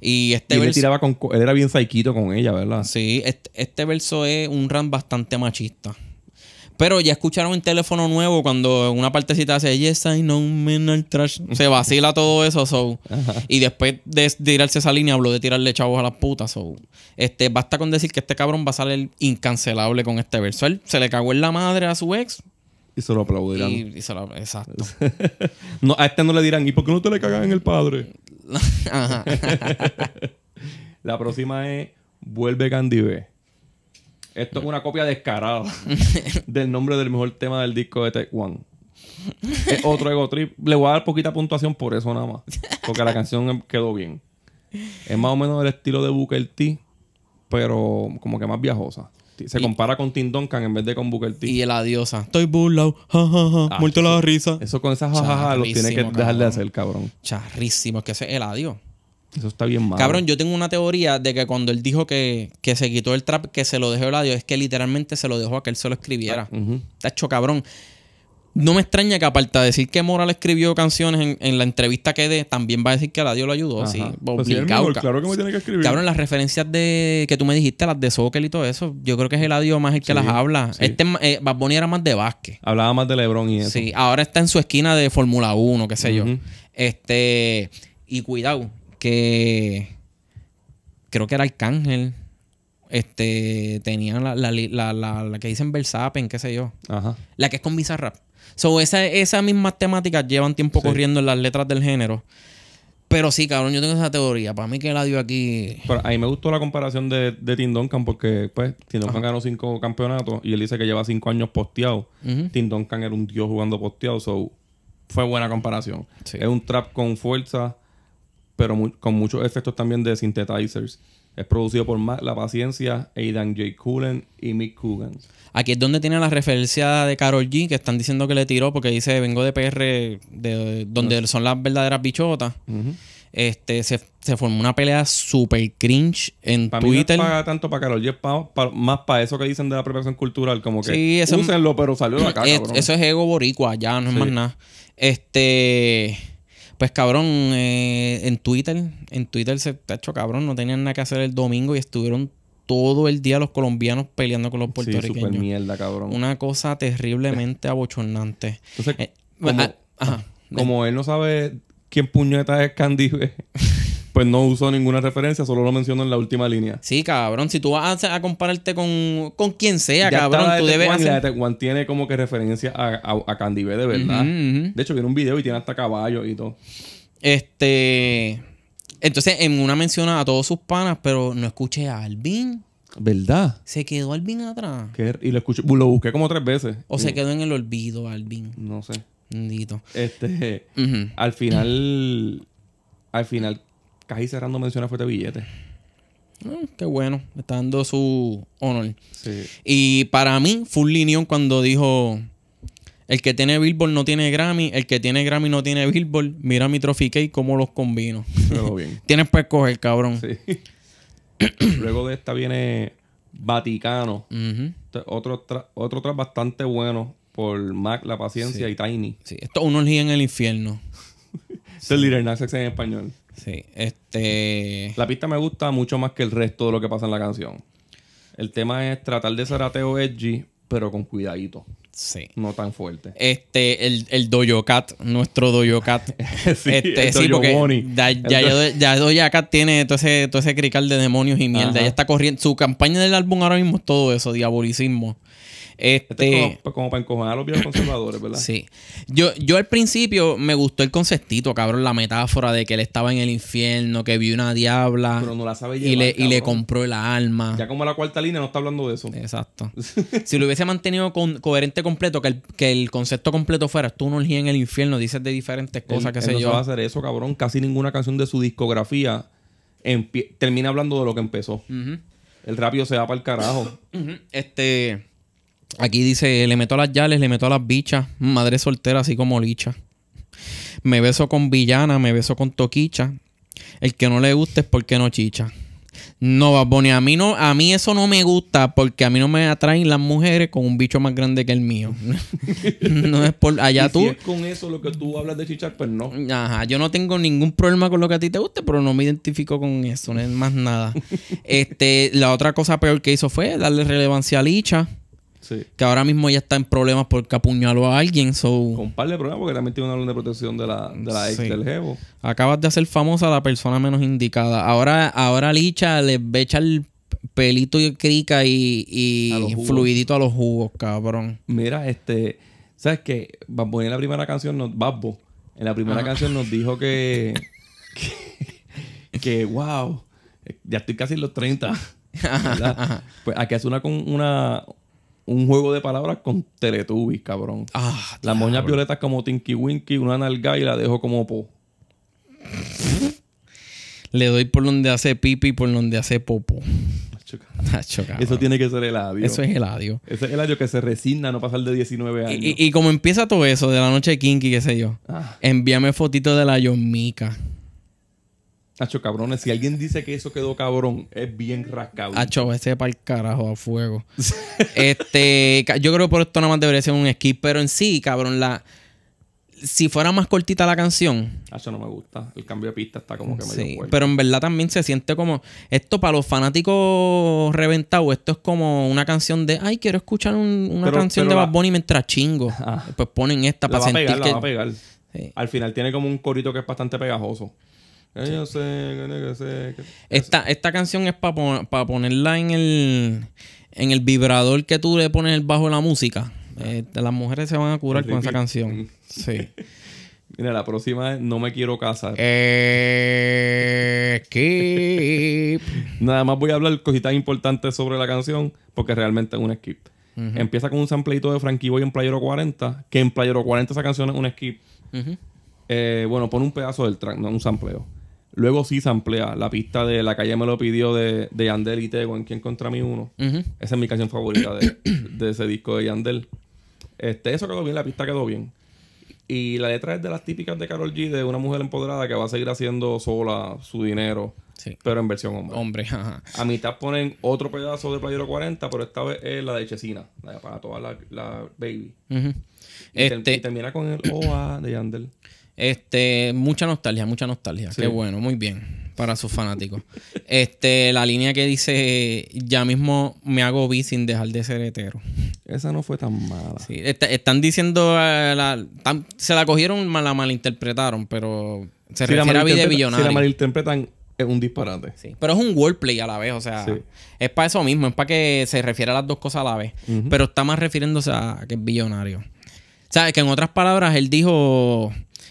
Y este verso, él tiraba con. Él era bien saiquito con ella, ¿verdad? Sí, este, verso es un ram bastante machista. Pero ya escucharon en teléfono nuevo cuando una partecita hace Yes, I know men trash. Se vacila todo eso, so. Y después de, tirarse esa línea, habló de tirarle chavos a las putas, so. Este, basta con decir que este cabrón va a salir incancelable con este verso. Él se le cagó en la madre a su ex. Y se lo aplaudirán. exacto. a este no le dirán, ¿y por qué no te le cagan en el padre? la próxima es Vuelve Candive. Esto es una copia descarada del nombre del mejor tema del disco de Tech One. Es otro ego trip. Le voy a dar poquita puntuación por eso nada más. Porque la canción quedó bien. Es más o menos el estilo de Booker T, pero como que más viajosa se compara con Tim Duncan en vez de con Booker T. Y el diosa Estoy burlado. Ja, ah, Muerto la risa. Eso con esas jajaja Lo tiene que dejar de hacer, cabrón. Charrísimo. Es que ese es el adiós. Eso está bien malo Cabrón, yo tengo una teoría de que cuando él dijo que, que se quitó el trap, que se lo dejó el adiós, es que literalmente se lo dejó a que él se lo escribiera. Está hecho, cabrón no me extraña que aparte de decir que Moral escribió canciones en, la entrevista que dé, también va a decir que Eladio lo ayudó. Sí, pues pues, claro que me tiene que escribir. Cabrón, las referencias de que tú me dijiste, las de Soccer y todo eso, yo creo que es Eladio más el que las habla. Este eh, era más de Vázquez. Hablaba más de LeBron y eso. Sí, ahora está en su esquina de Fórmula 1, qué sé yo. Este, y cuidado, que creo que era Arcángel este, tenían la, la, la, la, que dicen Versapen, qué sé yo. Ajá. La que es con Bizarrap. So, esa, esas mismas temáticas llevan tiempo corriendo en las letras del género. Pero sí, cabrón, yo tengo esa teoría. Para mí que la dio aquí. Pero a mí me gustó la comparación de, de Tim Duncan porque, pues, Tim Duncan ganó cinco campeonatos y él dice que lleva cinco años posteado. Tim Duncan era un dios jugando posteado, so fue buena comparación. Es un trap con fuerza, pero con muchos efectos también de sintetizers. Es producido por La Paciencia, Aidan J. Cullen y Mick Coogan. Aquí es donde tiene la referencia de Carol G, que están diciendo que le tiró porque dice, vengo de PR, de, donde son las verdaderas bichotas. Este, se, formó una pelea super cringe en pa Twitter. Mí no paga tanto para Carol G, más para eso que dicen de la preparación cultural, como que sí, eso úsenlo, pero salió de la eso es ego boricua, ya no es más nada. Este... Pues cabrón, eh, en Twitter, en Twitter se ha hecho cabrón, no tenían nada que hacer el domingo y estuvieron todo el día los colombianos peleando con los puertorriqueños. Sí, mierda, cabrón. Una cosa terriblemente abochornante. Entonces, eh, como, ah, como él no sabe quién puñeta es Candive pues no usó ninguna referencia, solo lo mencionó en la última línea. Sí, cabrón, si tú vas a, compararte con, con quien sea, cabrón, tú debes hacer... de Juan tiene como que referencia a, a, Candy B de verdad. De hecho, tiene un video y tiene hasta caballo y todo. Este... Entonces, en una menciona a todos sus panas, pero no escuché a Alvin. ¿Verdad? Se quedó Alvin atrás. ¿Qué? Y lo, escuché, lo busqué como tres veces. O se quedó en el olvido, Alvin. No sé. Este, al final, al final Cají Cerrando menciona Fuerte Billete. Ah, qué bueno, está dando su honor. Y para mí fue un linión cuando dijo: El que tiene Billboard no tiene Grammy, el que tiene Grammy no tiene Billboard. Mira mi Trophy y cómo los combino. Tienes para escoger, cabrón. Luego de esta viene Vaticano. Otro, otro bastante bueno por Mac, La Paciencia y Tiny. esto es un en el infierno. Es El líder en español. Sí, este... La pista me gusta mucho más que el resto de lo que pasa en la canción. El tema es tratar de ser ateo edgy, pero con cuidadito. Sí. No tan fuerte. Este, el, el Cat, nuestro doyocat Cat. sí, porque ya, tiene todo ese, todo crical de demonios y mierda. Ya está corriendo. Su campaña del álbum ahora mismo es todo eso, diabolicismo. Este, este pues, como, para encojonar a los viejos conservadores, ¿verdad? Sí. Yo, yo al principio me gustó el conceptito, cabrón, la metáfora de que él estaba en el infierno, que vio una diabla. y, le, compró el alma. Ya como la cuarta línea no está hablando de eso. Exacto. si lo hubiese mantenido coherente completo, que el, concepto completo fuera tú no en el infierno, dices de diferentes cosas, qué que sé no yo. Se va a hacer eso, cabrón. Casi ninguna canción de su discografía termina hablando de lo que empezó. El rapio se va para el carajo. Este. Aquí dice, le meto a las yales, le meto a las bichas, madre soltera así como licha. Me beso con villana, me beso con toquicha. El que no le guste es porque no chicha. No, Baboni, a mí no, a mí eso no me gusta porque a mí no me atraen las mujeres con un bicho más grande que el mío. no es por allá tú. Si es con eso lo que tú hablas de chichar, pues no. Ajá, yo no tengo ningún problema con lo que a ti te guste, pero no me identifico con eso, no es más nada. este, la otra cosa peor que hizo fue darle relevancia a Licha. Que ahora mismo ella está en problemas porque apuñaló a alguien. So... Con un par de problemas porque también tiene una orden de protección de la, ex del jevo. Acabas de hacer famosa a la persona menos indicada. Ahora, ahora Licha le echa el pelito y crica y, fluidito a los jugos, cabrón. Mira, este... ¿Sabes qué? vamos en la primera canción nos... Babbo. En la primera ah. canción nos dijo que... que, que wow ya estoy casi en los 30. Pues aquí hace una, con una, un juego de palabras con Teletubbies, cabrón. Ah, Las moñas violetas como Tinky Winky, una nalga y la dejo como po. Le doy por donde hace pipi y por donde hace popo. Eso tiene que ser el adiós. Eso es el adiós. Ese es el adiós que se resigna a no pasar de 19 años. Y, como empieza todo eso de la noche de Kinky, qué sé yo. Ah. Envíame fotitos de la yomica. Hacho, cabrones, si alguien dice que eso quedó cabrón, es bien rascado. Hacho, ese para el carajo, a fuego. este, yo creo que por esto nada más debería ser un skip, pero en sí, cabrón, la... Si fuera más cortita la canción. eso no me gusta. El cambio de pista está como que medio Sí, pero en verdad también se siente como. Esto para los fanáticos reventados, esto es como una canción de. Ay, quiero escuchar una canción de Bad Bunny mientras chingo. Ah. Pues ponen esta la para va a pegar, La va a pegar. Al final tiene como un corito que es bastante pegajoso. Esta, esta canción es para ponerla en el, en el vibrador que tú le pones bajo de la música. Este, las mujeres se van a curar con esa canción. Mm. Sí. Mira, la próxima es No me quiero casar. Eh, skip. Nada más voy a hablar cositas importantes sobre la canción porque realmente es un skip. Empieza con un sampleito de Frankie Boy en Playero 40, que en Playero 40 esa canción es un skip. Eh, bueno, pone un pedazo del track, no un sampleo. Luego sí se amplía la pista de La calle me lo pidió de, de Yandel y Tego en Quién contra mí uno. Esa es mi canción favorita de, ese disco de Yandel. Este, eso quedó bien, la pista quedó bien. Y la letra es de las típicas de Carol G, de una mujer empoderada que va a seguir haciendo sola su dinero, sí. pero en versión hombre. Hombre, A mitad ponen otro pedazo de Playero 40, pero esta vez es la de Chesina, para toda la, baby. y, este termina con el OA de Yandel. Este, mucha nostalgia, mucha nostalgia. Qué bueno, muy bien para sus fanáticos. este, la línea que dice, ya mismo me hago bi sin dejar de ser hetero. Esa no fue tan mala. Sí, están diciendo, eh, la, se la cogieron, la malinterpretaron, pero se refiere a vida billonario. Si la malinterpretan, es un disparate. Sí, pero es un wordplay a la vez, o sea, es para eso mismo, es para que se refiere a las dos cosas a la vez, pero está más refiriéndose a que es billonario. O sea, que en otras palabras, él dijo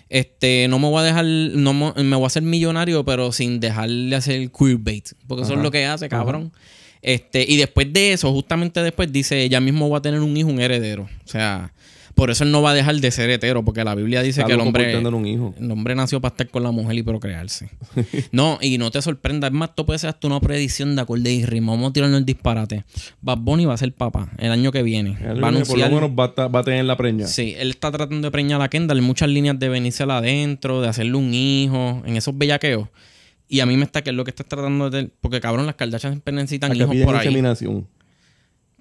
este, no me voy a dejar, no me, voy a hacer millonario, pero sin dejarle hacer hacer queerbait. Porque eso es lo que hace, cabrón. Este, y después de eso, justamente después, dice, ella mismo va a tener un hijo, un heredero. O sea, por eso él no va a dejar de ser hetero, porque la Biblia dice que el hombre, el hombre nació para estar con la mujer y procrearse. no, y no te sorprenda. Es más, tú puedes hacer hasta una predicción de acorde y ritmo. Vamos a tirarnos el disparate. Bad Bunny va a ser papá el año que viene. va a Por lo menos va a, tener la preña. Sí, él está tratando de preñar a Kendall. Muchas líneas de venirse adentro, de hacerle un hijo, en esos bellaqueos. Y a mí me está que es lo que estás tratando de... Porque, cabrón, las caldachas necesitan hijos por ahí.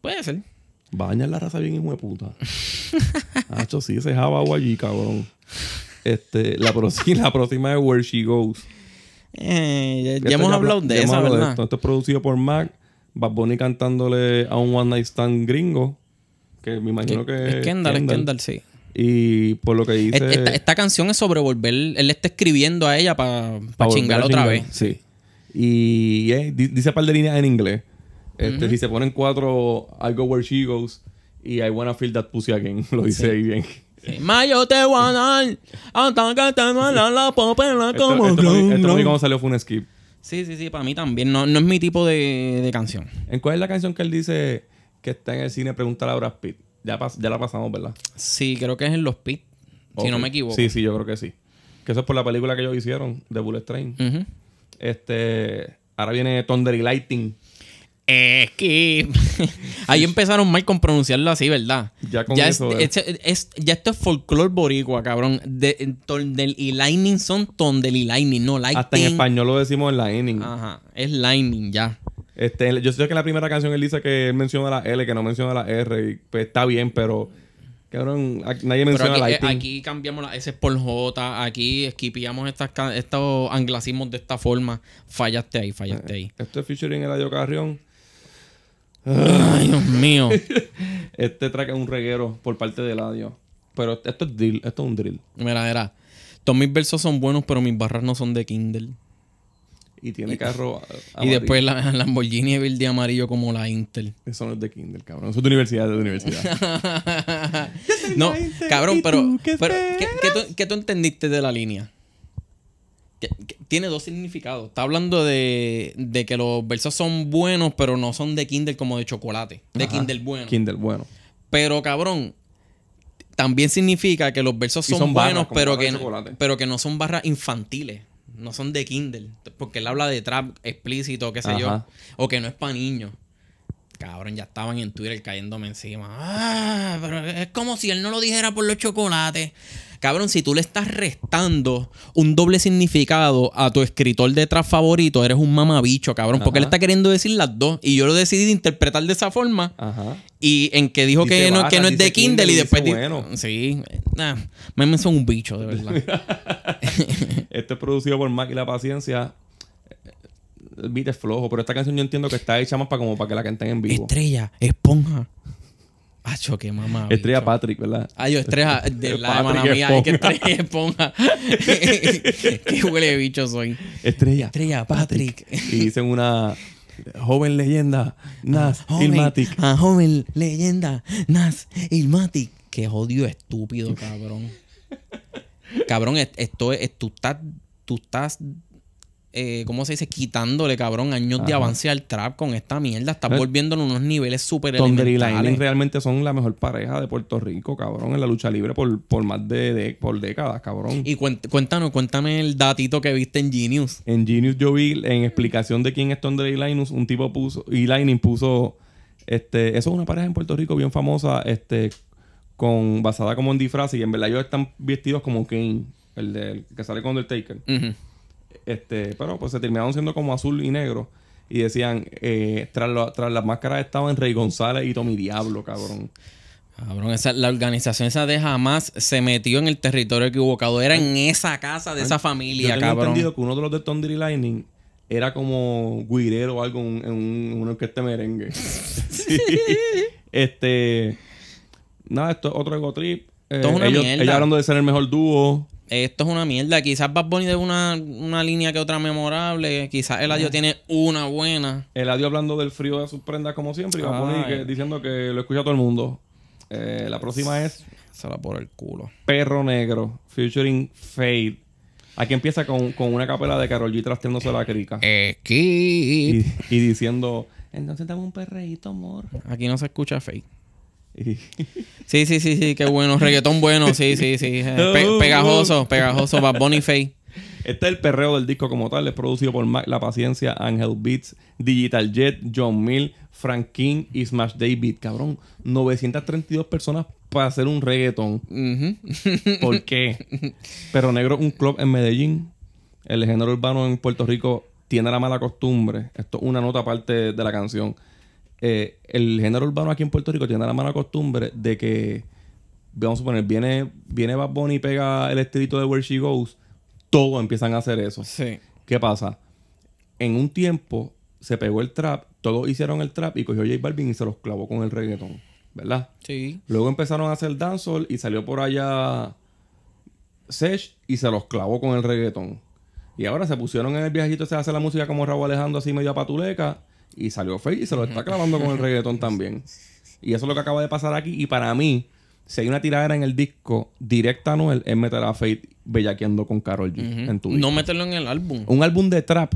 Puede ser. Baña la raza bien, hijo de puta. Hacho, sí, ese jaba allí, cabrón. Este, la, próxima, la próxima es Where She Goes. Eh, este ya, hemos hablado de eso, ¿verdad? esto. es producido por Mac. Bad Bunny cantándole a un One Night Stand gringo. Que me imagino que. es Kendall, Kendall, Kendall, sí. Y por lo que dice. Esta, canción es sobre volver. Él le está escribiendo a ella para chingar otra vez. Sí. Y eh, dice un par de líneas en inglés. Este, Si se ponen cuatro, I go where she goes. Y I wanna feel that pussy again. Lo dice ahí bien. Mayo te la como. Esto, salió fue un skip. Sí, sí, sí, para mí también. No, es mi tipo de, canción. ¿En cuál es la canción que él dice que está en el cine? Pregunta a Brad Pitt. Ya, ya la pasamos, ¿verdad? Sí, creo que es en Los Pit, Si no me equivoco. Sí, sí, yo creo que sí. Que eso es por la película que ellos hicieron, de Bullet Train. Este. Ahora viene Thunder y Lightning. Es que ahí empezaron mal con pronunciarlo así, ¿verdad? Ya con eso. Eh. ya esto es folclore boricua, cabrón. tondel y lightning son tondel y lightning, no lightning. Hasta en español lo decimos lightning. Ajá, es lightning ya. Este, yo sé que en la primera canción él dice que menciona la L, que no menciona la R, pues, está bien, pero cabrón, nadie menciona aquí, eh, la Aquí cambiamos las S por J, aquí esquipiamos estas, estos anglacismos de esta forma. Fallaste ahí, fallaste eh, ahí. Esto es featuring el radio Carrión. Ay, Dios mío. este track es un reguero por parte de Ladio. Pero esto es drill, esto es un drill. Mira, mira. Todos mis versos son buenos, pero mis barras no son de Kindle. Y tiene carro. Y, después la Lamborghini verde amarillo como la Intel. Eso no es de Kindle, cabrón. Eso es de universidad, de universidad. no, cabrón, pero, ¿qué tú entendiste de la línea? tiene dos significados. Está hablando de, que los versos son buenos, pero no son de Kindle como de chocolate. De kinder Kindle bueno. bueno. Pero cabrón, también significa que los versos son, buenos, pero, que no, pero que no son barras infantiles. No son de Kindle. Porque él habla de trap explícito, qué sé yo. O que no es para niños. Cabrón, ya estaban en Twitter cayéndome encima. Ah, pero es como si él no lo dijera por los chocolates. Cabrón, si tú le estás restando un doble significado a tu escritor de favorito, eres un mamabicho, cabrón. Porque él está queriendo decir las dos. Y yo lo decidí interpretar de esa forma. Ajá. Y en que dijo que no, es de Kindle, y después. Dice, bueno. Sí. Nah, me son un bicho, de verdad. este es producido por Mac y la Paciencia el beat es flojo, pero esta canción yo entiendo que está hecha más para como para que la canten en vivo. Estrella, esponja. Acho, qué mamá. Estrella Patrick, ¿verdad? ¡Ay, ah, yo estrella este, de la hermana mía. Ay, que estrella esponja. qué huele de bicho soy. Estrella. Estrella Patrick. Y dicen una joven leyenda, ah, Nas Ilmatic. Ah, joven leyenda, Nas Ilmatic. Qué jodido estúpido, cabrón. cabrón, esto es, tú estás, tú estás eh, ¿cómo se dice? Quitándole, cabrón, años de avance al trap con esta mierda. Está volviendo eh, volviéndolo unos niveles súper elementales. y realmente son la mejor pareja de Puerto Rico, cabrón, en la lucha libre por, más de, por décadas, cabrón. Y cuéntanos, cuéntame el datito que viste en Genius. En Genius yo vi en explicación de quién es Thunder y un tipo puso, y Lightning puso, este, eso es una pareja en Puerto Rico bien famosa, este, con, basada como en disfraz y en verdad ellos están vestidos como Kane, el, de, que sale con Undertaker. Uh este, pero pues se terminaron siendo como azul y negro. Y decían, eh, tras, las máscaras estaban Rey González y Tommy Diablo, cabrón. Cabrón, la organización esa de jamás se metió en el territorio equivocado. Era en esa casa de esa familia, yo tengo cabrón. entendido que uno de los de Thunder Lightning era como guirero o algo en, un, en una merengue. Este. Nada, esto es otro ego trip. Eh, hablando de ser el mejor dúo esto es una mierda. Quizás Bad Bunny de una, línea que otra memorable. Quizás el adiós ah. tiene una buena. El Eladio hablando del frío de sus prendas como siempre. Y Bad Bunny que, diciendo que lo escucha todo el mundo. Eh, la próxima es... Se la por el culo. Perro Negro, featuring Fade. Aquí empieza con, una capela de Carol G trasteándose la crica. es eh, Y, y diciendo... Entonces dame un perreíto, amor. Aquí no se escucha Fade sí, sí, sí, sí, qué bueno. Reggaetón bueno, sí, sí, sí. Eh, pegajoso, pegajoso. Va Bunny Este es el perreo del disco como tal. Es producido por Mac La Paciencia, Angel Beats, Digital Jet, John Mill, Frank King y Smash David. Cabrón, 932 personas para hacer un reggaetón. ¿Por qué? Pero Negro un club en Medellín. El género urbano en Puerto Rico tiene la mala costumbre. Esto es una nota aparte de la canción eh, el género urbano aquí en Puerto Rico tiene la mala costumbre de que, vamos a poner, viene, viene Bad Bunny y pega el estrito de Where She Goes, todos empiezan a hacer eso. Sí. ¿Qué pasa? En un tiempo se pegó el trap, todos hicieron el trap y cogió J Balvin y se los clavó con el reggaetón, ¿verdad? Sí. Luego empezaron a hacer dancehall y salió por allá Sesh y se los clavó con el reggaetón. Y ahora se pusieron en el viajito, se hace la música como Raúl Alejandro así medio a patuleca y salió Fate y se lo está clavando con el reggaetón también. Y eso es lo que acaba de pasar aquí. Y para mí, si hay una tiradera en el disco directa a Noel, es meter a Fate bellaqueando con Carol G. en tu No meterlo en el álbum. Un álbum de trap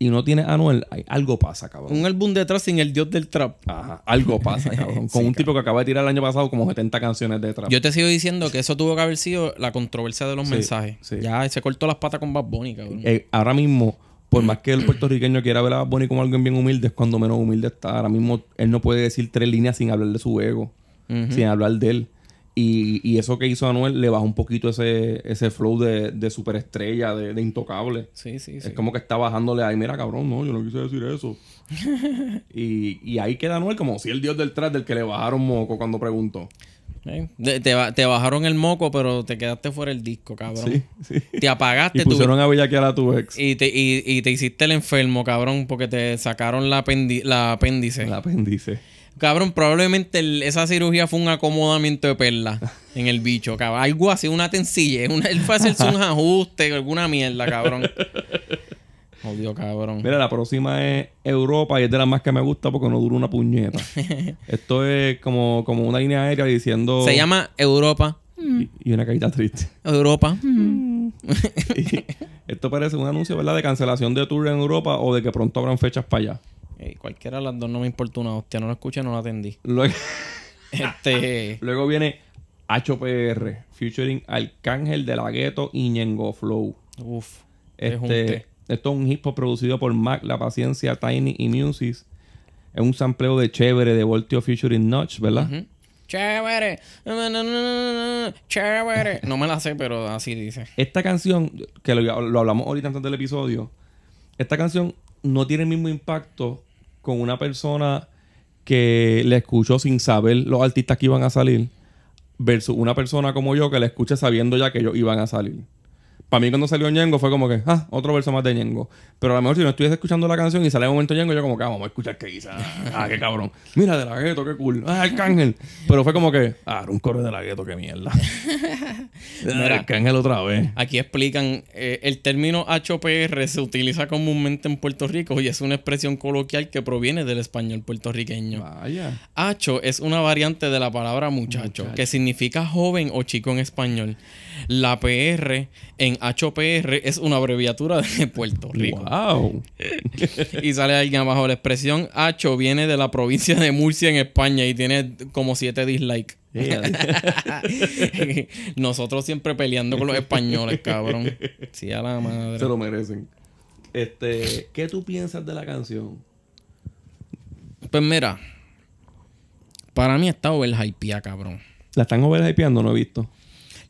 y no tiene a Noel, algo pasa, cabrón. Un álbum de trap sin el dios del trap. Ajá, algo pasa, cabrón. Con un tipo que acaba de tirar el año pasado como 70 canciones de trap. Yo te sigo diciendo que eso tuvo que haber sido la controversia de los mensajes. Ya se cortó las patas con Bad Bunny, cabrón. Eh, ahora mismo por más que el puertorriqueño quiera ver a Bad como alguien bien humilde, es cuando menos humilde está. Ahora mismo él no puede decir tres líneas sin hablar de su ego, sin hablar de él. Y, y, eso que hizo Anuel le bajó un poquito ese, ese flow de, superestrella, de, intocable. Sí, sí, sí. Es como que está bajándole ahí, mira cabrón, no, yo no quise decir eso. y, y, ahí queda Anuel como si el dios del trap del que le bajaron moco cuando preguntó. ¿Eh? Te, bajaron el moco, pero te quedaste fuera el disco, cabrón. Te apagaste. y pusieron a bellaquear a tu ex. Y te, y, y te hiciste el enfermo, cabrón, porque te sacaron la, la apéndice. La apéndice. Cabrón, probablemente esa cirugía fue un acomodamiento de perla en el bicho, cabrón. Algo así, una tencilla. él fue a hacerse un ajuste, alguna mierda, cabrón. Odio cabrón. Mira, la próxima es Europa y es de las más que me gusta porque no dura una puñeta. Esto es como, como una línea aérea diciendo. Se llama Europa. Y, una carita triste. Europa. Mm. esto parece un anuncio, ¿verdad? De cancelación de tour en Europa o de que pronto habrán fechas para allá. cualquiera de las dos no me importuna, hostia. No lo escuché, no lo atendí. Este, luego, viene HPR, featuring Arcángel de la Gueto y Ñengo Flow. Uf. Este, esto es un hip hop producido por Mac, La Paciencia, Tiny y Musis. Es un sampleo de Chévere de Voltio featuring Notch, ¿verdad? Chévere. Chévere. No me la sé, pero así dice. Esta canción, que lo, hablamos ahorita antes del episodio, esta canción no tiene el mismo impacto con una persona que la escuchó sin saber los artistas que iban a salir versus una persona como yo que la escucha sabiendo ya que ellos iban a salir para mí cuando salió Ñengo fue como que, ah, otro verso más de Ñengo. Pero a lo mejor si no estuviese escuchando la canción y sale un momento Ñengo, yo como que, ah, vamos a escuchar qué hizo. Ah, qué cabrón. Mira, de la gueto, qué cool. Ah, Arcángel. Pero fue como que, ah, un corre de la gueto, qué mierda. Mira, Arcángel otra vez. Aquí explican, eh, el término HPR se utiliza comúnmente en Puerto Rico y es una expresión coloquial que proviene del español puertorriqueño. Vaya. H es una variante de la palabra muchacho, que significa joven o chico en español. La PR en HPR, es una abreviatura de Puerto Rico. Wow. y sale alguien abajo. La expresión H viene de la provincia de Murcia en España y tiene como siete dislikes. Nosotros siempre peleando con los españoles, cabrón. Sí, a la madre. Se lo merecen. Este, ¿qué tú piensas de la canción? Pues mira, para mí está overhypeada, cabrón. ¿La están overhypeando? No he visto.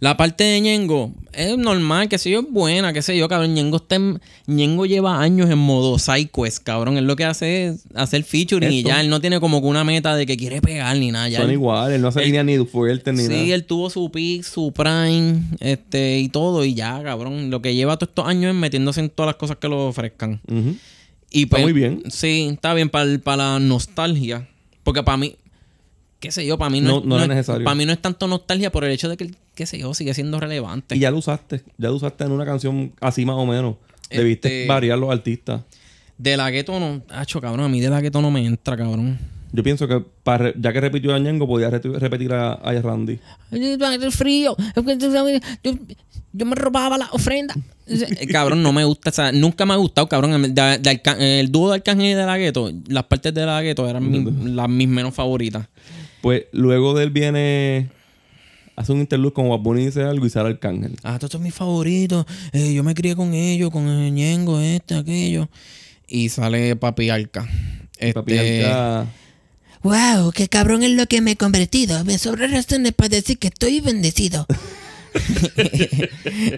La parte de Ñengo es normal, que sé yo, es buena, que sé yo, cabrón. Ñengo, está lleva años en modo psychos, cabrón. Él lo que hace es hacer featuring y ya él no tiene como que una meta de que quiere pegar ni nada. Ya Son igual, él no hace línea ni fuerte ni nada. Sí, él tuvo su peak, su prime, este, y todo, y ya, cabrón. Lo que lleva todos estos años es metiéndose en todas las cosas que lo ofrezcan. y pues, muy bien. Sí, está bien para la nostalgia. Porque para mí, qué sé yo, para mí no, es necesario. Para mí no es tanto nostalgia por el hecho de que, qué sé yo, sigue siendo relevante. Y ya lo usaste, ya lo usaste en una canción así más o menos. De Debiste este, variar los artistas. De la gueto no, hacho, cabrón, a mí de la gueto no me entra, cabrón. Yo pienso que ya que repitió a Ñengo, podía repetir a, Randy. frío. Yo, me robaba la ofrenda. Eh, cabrón, no me gusta. nunca me ha gustado, cabrón. el dúo de Arcángel y de la gueto, las partes de la gueto eran las mis menos favoritas. Pues luego de él viene hace un interlude con Waponi y dice algo y sale Arcángel. Ah, estos son mis favoritos. Eh, yo me crié con ellos, con el Ñengo, este, aquello. Y sale Papi Arca. Papi este, Arca. ¡Wow! ¡Qué cabrón es lo que me he convertido! Me sobran razones para decir que estoy bendecido.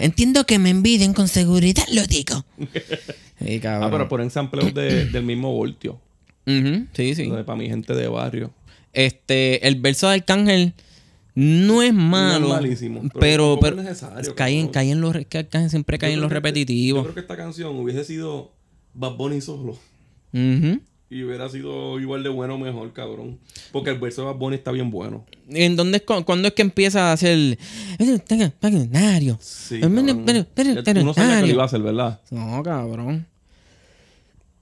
Entiendo que me enviden con seguridad, lo digo. ah, pero por ejemplo, de, del mismo voltio. Sí, sí. Para mi gente de barrio. Este, el verso de Arcángel no es malo. Pero, caen, caen los, que siempre este, caen en los repetitivos. yo creo que esta canción hubiese sido Bad Bunny solo. Y hubiera sido igual de bueno o mejor, cabrón. Porque el verso de Bad Bunny está bien bueno. ¿En dónde, ¿Cuándo es que empieza a hacer...? Sí, Tú no sabes que lo iba a hacer, ¿verdad? No, cabrón.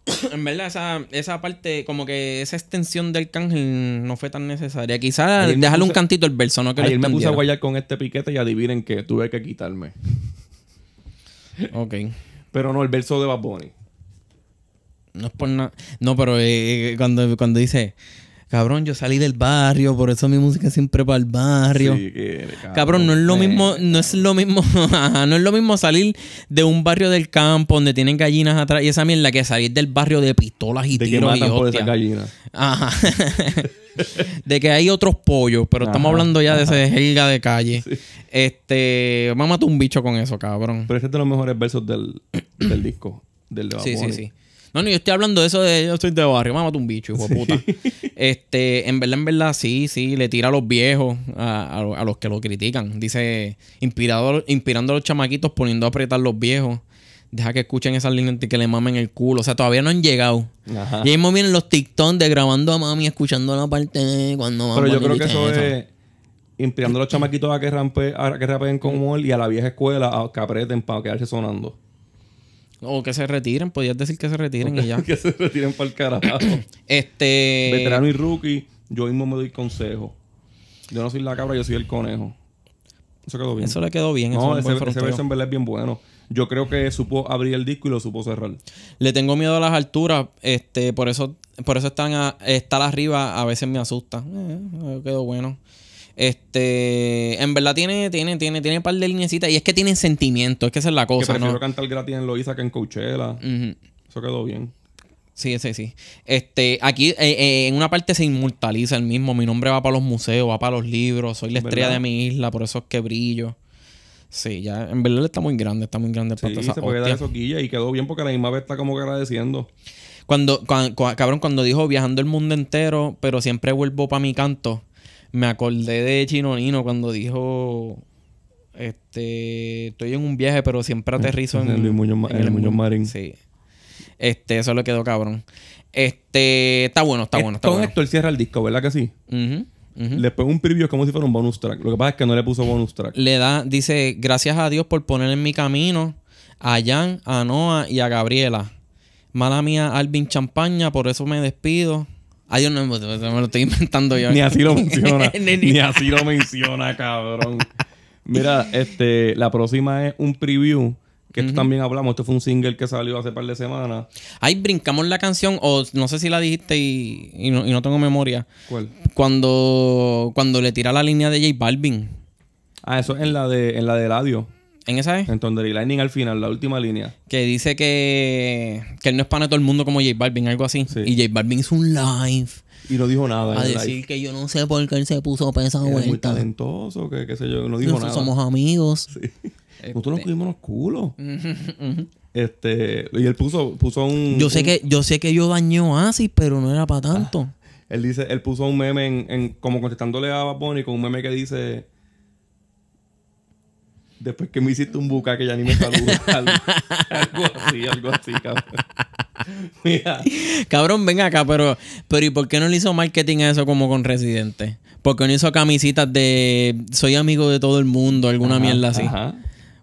en verdad, esa, parte, como que esa extensión del cángel no fue tan necesaria. Quizás dejarle un cantito el verso, no que Ayer me puse a guayar con este piquete y adivinen que tuve que quitarme. ok. Pero no, el verso de Bad Bunny. No es por nada. No, pero eh, eh, cuando, cuando dice. Cabrón, yo salí del barrio, por eso mi música siempre va al barrio. Sí, cabrón, no es lo eh. mismo, no es lo mismo, no es lo mismo salir de un barrio del campo donde tienen gallinas atrás y esa mierda que salir del barrio de pistolas y de que gallinas. Ajá. de que hay otros pollos, pero estamos hablando ya de ese helga de calle. Este, Este, mamá un bicho con eso, cabrón. Pero este es de los mejores versos del, disco, del de Sí, sí, sí. No, no, yo estoy hablando de eso de yo estoy de barrio, mamá un bicho, hijo de puta. Este, en verdad, en verdad, sí, sí, le tira a los viejos, a, los que lo critican. Dice, inspirado, inspirando a los chamaquitos, poniendo a apretar a los viejos. Deja que escuchen esas líneas y que le mamen el culo. O sea, todavía no han llegado. Y ahí mismo vienen los TikToks de grabando a mami, escuchando la parte cuando Pero yo creo que eso, es inspirando a los chamaquitos a que, a que rapeen con mm. humor y a la vieja escuela a que apreten para quedarse sonando. O que se retiren, podías decir que se retiren y ya. que se retiren para el carajo. este. Veterano y rookie, yo mismo me doy consejo. Yo no soy la cabra, yo soy el conejo. Eso quedó bien. Eso le quedó bien. No, ese, verso en es bien bueno. Yo creo que supo abrir el disco y lo supo cerrar. Le tengo miedo a las alturas, este, por eso, por eso están estar arriba a veces me asusta. Eh, eh, quedó bueno. Este, en verdad tiene, tiene, tiene, tiene un par de linecitas y es que tiene sentimiento, es que esa es la cosa. Que prefiero cantar gratis en Loiza que en Coachella. Eso quedó bien. Sí, sí, sí. Este, aquí eh, eh, en una parte se inmortaliza el mismo. Mi nombre va para los museos, va para los libros. Soy la estrella de mi isla, por eso es que brillo. Sí, ya, en verdad está muy grande, está muy grande. Sí, se puede dar eso y quedó bien porque la misma vez está como agradeciendo. Cuando, cuando, cabrón, cuando dijo viajando el mundo entero, pero siempre vuelvo para mi canto me acordé de Chino Nino cuando dijo este estoy en un viaje pero siempre aterrizo en, el, Muñoz, Marín sí este eso le quedó cabrón este está bueno está bueno está con esto él cierra el disco verdad que sí Le pongo un preview como si fuera un bonus track. Lo que pasa es que no le puso bonus track. Le da, dice, gracias a Dios por poner en mi camino a Jan, a Noah y a Gabriela. Mala mía, Alvin Champaña, por eso me despido. Ay, ah, Dios no pues, pues, me lo estoy inventando yo. Ni así lo menciona. ni así lo menciona, cabrón. Mira, este, la próxima es un preview. Que también hablamos. Este fue un single que salió hace par de semanas. Ahí brincamos la canción, o no sé si la dijiste y, no, tengo memoria. ¿Cuál? Cuando, cuando le tira la línea de J Balvin. Ah, eso es en la de, en la de radio. ¿En esa es? En Thunder Lightning al final, la última línea. Que dice que, que él no es pana de todo el mundo como J Balvin, algo así. Y J Balvin hizo un live. Y no dijo nada. A decir que yo no sé por qué él se puso pesado. Es muy talentoso, que qué sé yo, no dijo Nosotros nada. somos amigos. Sí. Nosotros nos este. cogimos los culos. este, y él puso, puso un. Yo sé, Que, yo sé que yo dañé a pero no era para tanto. Ah, él dice, él puso un meme en, como contestándole a Bad Bunny con un meme que dice Después que me hiciste un buca que ya ni me saluda. algo, así, algo así, cabrón. Cabrón, ven acá, pero, pero ¿y por qué no le hizo marketing a eso como con Residente? Porque no hizo camisitas de soy amigo de todo el mundo, alguna mierda así. Ajá.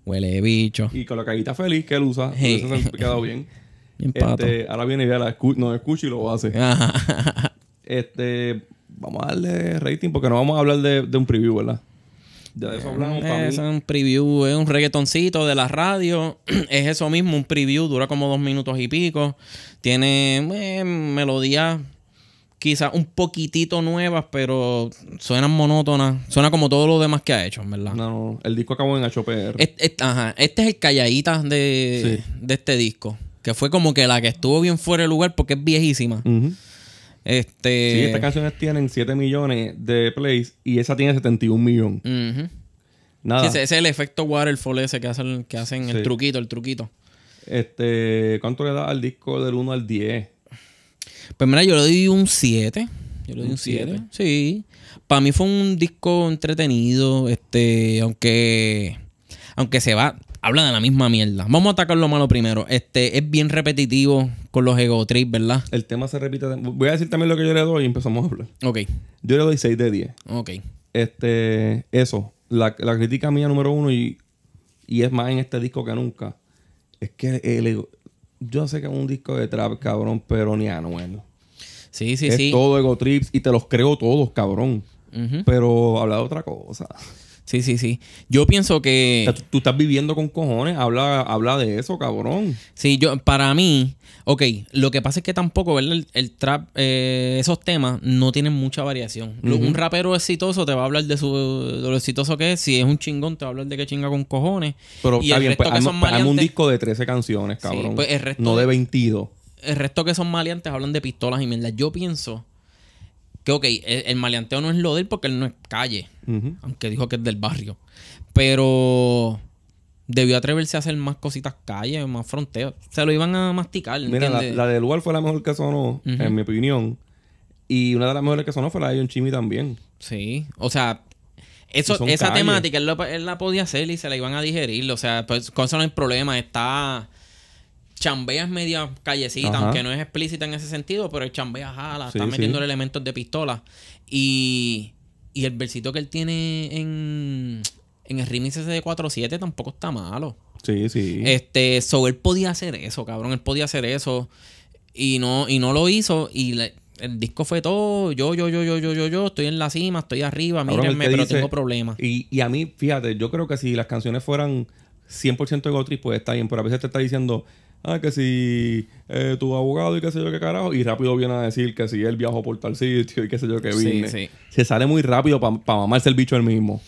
Huele de bicho. Y con la cajita feliz que él usa, eso se ha quedado bien. Este, ahora viene y ya la nos escucha y lo hace. Este, vamos a darle rating porque no vamos a hablar de, de un preview, ¿verdad? De eso hablamos es, para un preview, es un reggaetoncito de la radio. es eso mismo, un preview, dura como dos minutos y pico. Tiene eh, melodías quizás un poquitito nuevas, pero suenan monótonas. Suena como todo lo demás que ha hecho, verdad. No, el disco acabó en HPR. ajá, este es el calladita de, este disco. Que fue como que la que estuvo bien fuera de lugar porque es viejísima. Este... Sí, estas canciones tienen 7 millones de plays y esa tiene 71 millones. Nada. Sí, ese, es el efecto waterfall ese que hacen, que hacen el truquito, el truquito. Este, ¿cuánto le da al disco del 1 al 10? Pues mira, yo le doy un 7. Yo le doy un 7. Sí. Para mí fue un disco entretenido, este, aunque aunque se va habla de la misma mierda. Vamos a atacar lo malo primero. Este es bien repetitivo con los ego trips, ¿verdad? El tema se repite. Voy a decir también lo que yo le doy y empezamos a hablar. Ok. Yo le doy 6 de 10. Ok. Este, eso. La, crítica mía número uno, y, y, es más en este disco que nunca, es que el Yo sé que es un disco de trap, cabrón, pero ni bueno Sí, sí, es todo ego trips y te los creo todos, cabrón. Pero habla de otra cosa. Sí, sí, sí. Yo pienso que. Tú, estás viviendo con cojones. Habla, habla de eso, cabrón. Sí, yo, para mí. Ok, lo que pasa es que tampoco, ¿verdad? El, trap, eh, esos temas no tienen mucha variación. Un rapero exitoso te va a hablar de, su, lo exitoso que es. Si es un chingón, te va a hablar de que chinga con cojones. Pero está bien, pues, pues un disco de 13 canciones, cabrón. Pues, no de 22. El resto que son maleantes hablan de pistolas y mierda. Yo pienso que, ok, el, maleanteo no es lo de él porque él no es calle, aunque dijo que es del barrio. Pero debió atreverse a hacer más cositas calle, más fronteras. Se lo iban a masticar. Mira, la, del de lugar fue la mejor que sonó, en mi opinión. Y una de las mejores que sonó fue la de John Chimmy también. Sí, o sea, eso, esa temática él, la podía hacer y se la iban a digerir. O sea, pues, con eso no hay problema. Está chambea es media callecita, aunque no es explícita en ese sentido, pero el chambea jala, está metiendo elementos de pistola. Y, el versito que él tiene en, en el remix ese de 4-7 tampoco está malo. Sí, sí. Este, so él podía hacer eso, cabrón, él podía hacer eso. Y no, y no lo hizo. Y el disco fue todo, yo, yo, yo, yo, yo, yo, yo, estoy en la cima, estoy arriba, mírenme, pero tengo problemas. Y, y a mí, fíjate, yo creo que si las canciones fueran 100% de Gotri, pues está bien, pero a veces te está diciendo ah, que si eh, tu abogado y qué sé yo qué carajo, y rápido viene a decir que si él viajó por tal sitio y qué sé yo qué vine. Se sale muy rápido para mamarse el bicho él mismo.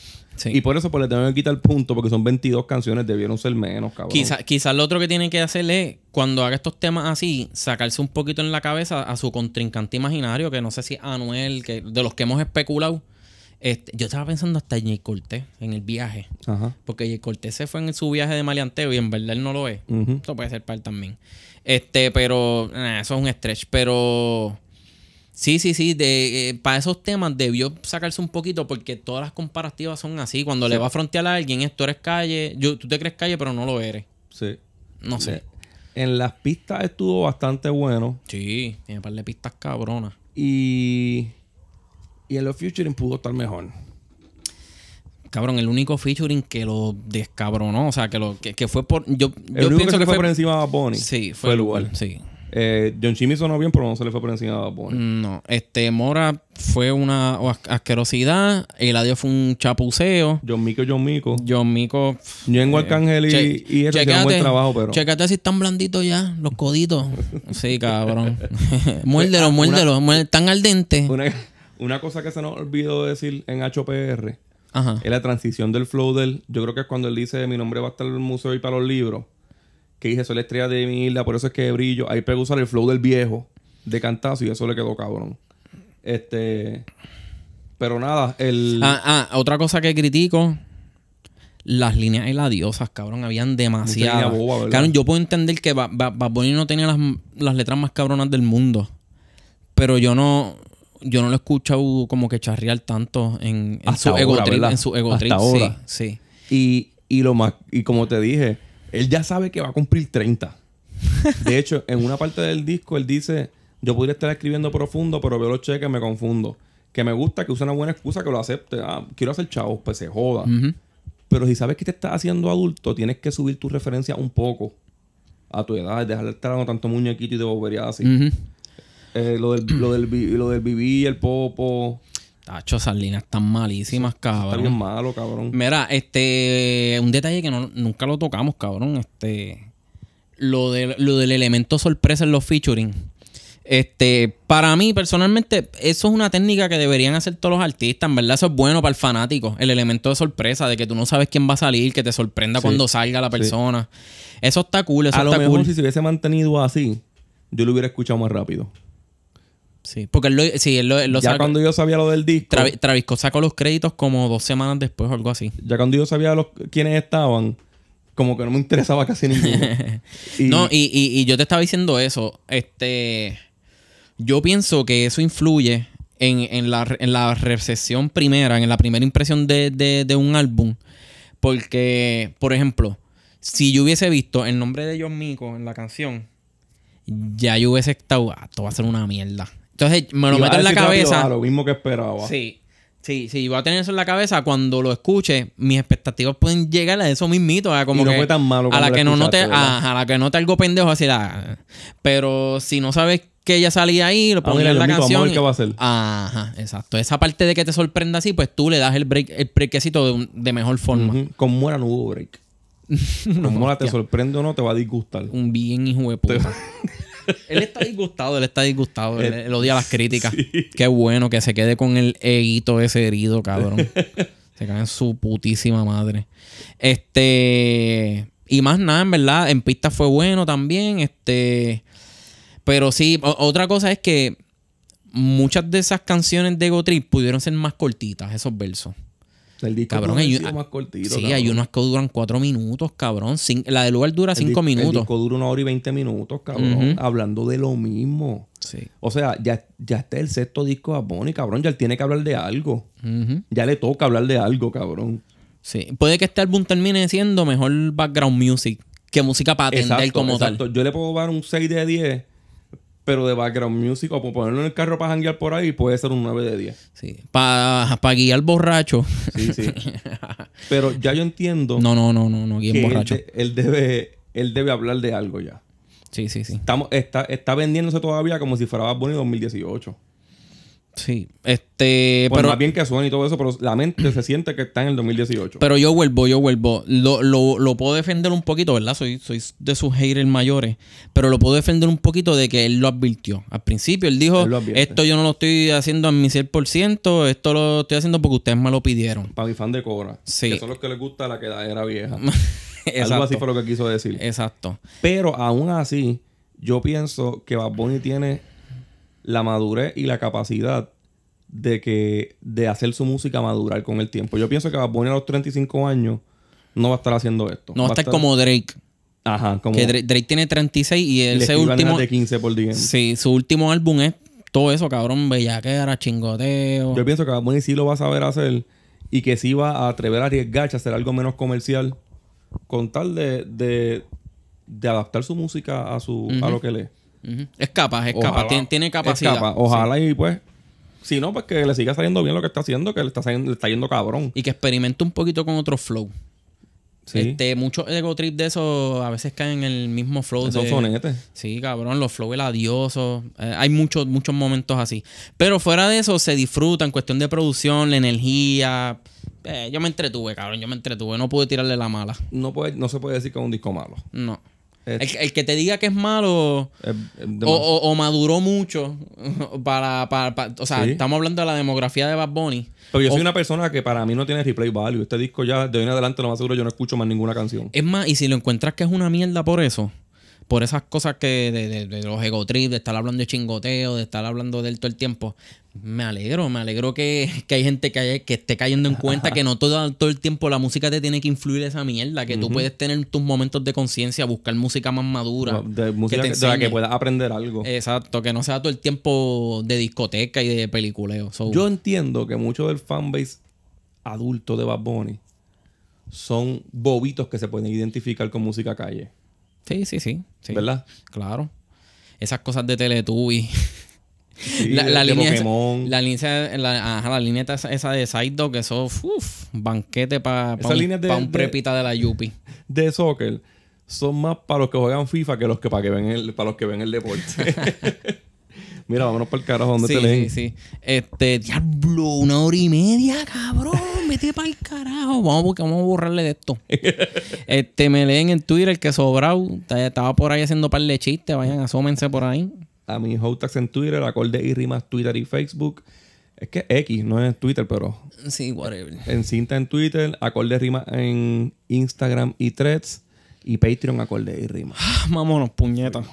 Y por eso pues, le tengo que quitar el punto, porque son 22 canciones, debieron ser menos, cabrón. Quizás lo otro que tiene que hacer es, cuando haga estos temas así, sacarse un poquito en la cabeza a su contrincante imaginario, que no sé si Anuel, que, de los que hemos especulado, este, yo estaba pensando hasta en Cortés en el viaje. Ajá. Porque J. Cortés se fue en su viaje de maleanteo y en verdad él no lo es. Eso puede ser para él también. Este, pero eso es un stretch. Pero sí, sí, sí. De, eh, para esos temas debió sacarse un poquito porque todas las comparativas son así. Cuando le va a frontear a alguien, esto eres calle, tú te crees calle, pero no lo eres. Sí. No sé. En las pistas estuvo bastante bueno. Sí, tiene un par de pistas cabronas. Y y en los featuring pudo estar mejor. Cabrón, el único featuring que lo descabronó, o sea, que lo que, fue por. Yo, yo pienso que, fue, por encima de Bonnie. Sí, fue, fue el lugar. Sí. Eh, John Chimmy sonó bien, pero no se le fue por encima de Bonnie. Mm, no, este Mora fue una Asquerosidad... El adiós fue un chapuceo. John Mico, John Mico. John Mico. Yo en eh, Arcángel y, y eso un buen trabajo, pero. Checate si están blanditos ya, los coditos. sí, cabrón. muérdelo, muérdelo. Están al dente. Una cosa que se nos olvidó decir en HPR es la transición del flow del. Yo creo que es cuando él dice: Mi nombre va a estar en el museo y para los libros. Que dije: Soy la estrella de mi isla, por eso es que brillo. Ahí pegó usar el flow del viejo de cantazo y eso le quedó cabrón. Este. Pero nada, el. Ah, ah otra cosa que critico las líneas diosas cabrón, habían demasiadas. yo puedo entender que Bad no tenía las, las, letras más cabronas del mundo. Pero yo no yo no lo he escuchado como que charrear tanto en, su ego ahora. sí. sí. Y, lo más, y como te dije, él ya sabe que va a cumplir 30. De hecho, en una parte del disco él dice, yo podría estar escribiendo profundo, pero veo los cheques, me confundo. Que me gusta, que use una buena excusa, que lo acepte. Ah, quiero hacer chavos, pues se joda. Pero si sabes que te estás haciendo adulto, tienes que subir tu referencia un poco a tu edad, dejar de estar dando tanto muñequito y de bobería así. Eh, lo, del, lo, del, BB, el Popo. Tacho, Salinas, están malísimas, cabrón. Están malo, cabrón. Mira, este. Un detalle que nunca lo tocamos, cabrón. Este. Lo, de, lo del elemento sorpresa en los featuring. Este, para mí, personalmente, eso es una técnica que deberían hacer todos los artistas, en verdad. Eso es bueno para el fanático. El elemento de sorpresa, de que tú no sabes quién va a salir, que te sorprenda cuando salga la persona. Eso está cool, eso está cool. si se hubiese mantenido así, yo lo hubiera escuchado más rápido. Sí, porque Ya cuando yo sabía lo del disco. Travisco sacó los créditos como dos semanas después o algo así. Ya cuando yo sabía los, quiénes estaban, como que no me interesaba casi ninguno. y... No, y, yo te estaba diciendo eso. Este. Yo pienso que eso influye en, la, en recesión primera, en la primera impresión de, un álbum. Porque, por ejemplo, si yo hubiese visto el nombre de John Mico en la canción, ya yo hubiese estado, ah, esto va a ser una mierda. Entonces me lo meto en la cabeza. lo mismo que esperaba. Sí. Sí, sí, voy a tener eso en la cabeza. Cuando lo escuche, mis expectativas pueden llegar a eso mismito. A como tan malo a la que no te a, la que algo pendejo así. pero si no sabes que ella salía ahí, lo pones ah, en la canción. a ver qué va a hacer. Ajá, exacto. Esa parte de que te sorprenda así, pues tú le das el break, el breakcito de, mejor forma. Con Mora no hubo break. no, Mora te sorprende o no, te va a disgustar. Un bien hijo de puta él está disgustado, él está disgustado. Él, eh, odia las críticas. Qué bueno que se quede con el eguito ese herido, cabrón. se cae en su putísima madre. Este. Y más nada, en verdad, en pista fue bueno también. Este. Pero sí, otra cosa es que muchas de esas canciones de Gotrip pudieron ser más cortitas, esos versos. El disco cabrón, más cortito, sí, hay unas que duran cuatro minutos, cabrón. la de lugar dura 5 cinco minutos. El disco dura una hora y 20 minutos, cabrón. Hablando de lo mismo. O sea, ya, ya está el sexto disco de Bonnie, cabrón. Ya él tiene que hablar de algo. Ya le toca hablar de algo, cabrón. Sí. Puede que este álbum termine siendo mejor background music que música para atender como exacto. tal. Yo le puedo dar un 6 de 10 pero de background music o ponerlo en el carro para janguear por ahí puede ser un 9 de 10. Sí, para guiar borracho. Sí, sí. pero ya yo entiendo. No, no, no, no, no borracho. Él, debe, él debe hablar de algo ya. Sí, sí, sí. Estamos, está, está vendiéndose todavía como si fuera Bad Bunny 2018. Sí, este. bueno pues más bien que suena y todo eso, pero la mente se siente que está en el 2018. Pero yo vuelvo, yo vuelvo. Lo, puedo defender un poquito, ¿verdad? Soy, soy de sus haters mayores, pero lo puedo defender un poquito de que él lo advirtió. Al principio él dijo: Esto yo no lo estoy haciendo a mi 100%, esto lo estoy haciendo porque ustedes me lo pidieron. Para mi fan de Cobra. Sí. Que son los que les gusta la quedadera vieja. Algo así fue lo que quiso decir. Exacto. Pero aún así, yo pienso que Bad Bunny tiene la madurez y la capacidad de que de hacer su música madurar con el tiempo. Yo pienso que Bad Bunny a los 35 años no va a estar haciendo esto. No va a estar, como Drake. Ajá, como que Drake, tiene 36 y él el último de 15 por día. Sí, su último álbum es todo eso, cabrón, bellaquera, chingoteo. Yo pienso que Bad Bunny sí lo va a saber hacer y que sí va a atrever a arriesgarse a hacer algo menos comercial con tal de, adaptar su música a su a lo que lee. Es capaz, es capaz. tiene capacidad. Ojalá y pues si no, pues que le siga saliendo bien lo que está haciendo, que le está, está yendo cabrón. Y que experimente un poquito con otro flow. Sí. Este, muchos ego trip de eso a veces caen en el mismo flow. de... sonetes. Sí, cabrón, los flow el Eh, hay muchos, muchos momentos así. Pero fuera de eso, se disfruta en cuestión de producción, la energía. Eh, yo me entretuve, cabrón, yo me entretuve. No pude tirarle la mala. No, no se puede decir que es un disco malo. No. El, que te diga que es malo o, o, maduró mucho para, O sea, estamos hablando de la demografía de Bad Bunny. Pero yo soy una persona que para mí no tiene replay value. Este disco ya de hoy en adelante lo más seguro yo no escucho más ninguna canción. Es más, y si lo encuentras que es una mierda por eso, por esas cosas que de, de, los ego de estar hablando de chingoteo, de estar hablando de todo el tiempo, me alegro, me alegro que, hay gente que, que, esté cayendo en cuenta que no todo, el tiempo la música te tiene que influir esa mierda, que tú puedes tener tus momentos de conciencia, buscar música más madura. De música que, la que puedas aprender algo. Exacto, que no sea todo el tiempo de discoteca y de peliculeo. Yo entiendo que mucho del fanbase adulto de Bad Bunny son bobitos que se pueden identificar con música calle. Sí, sí, sí. sí. ¿Verdad? Claro. Esas cosas de Teletubbies. la, línea Esa, la, esa, de Side Dog, eso, uff, banquete para un, prepita de, la Yupi. De soccer son más para los que juegan FIFA que los que para que ven el, para los que ven el deporte. Mira, vámonos para el carajo donde te leen. Este, diablo, una hora y media, cabrón. Vete para el carajo. Vamos, vamos a borrarle de esto. este, me leen en Twitter el que sobrado. Estaba por ahí haciendo par de chistes. Vayan, asómense por ahí a mis hashtags en Twitter, acorde y rimas Twitter y Facebook. Es que X, no es Twitter, pero. Sí, whatever. En cinta en Twitter, acorde rima en Instagram y threads. Y Patreon acorde y rima. Ah, vámonos, puñetas.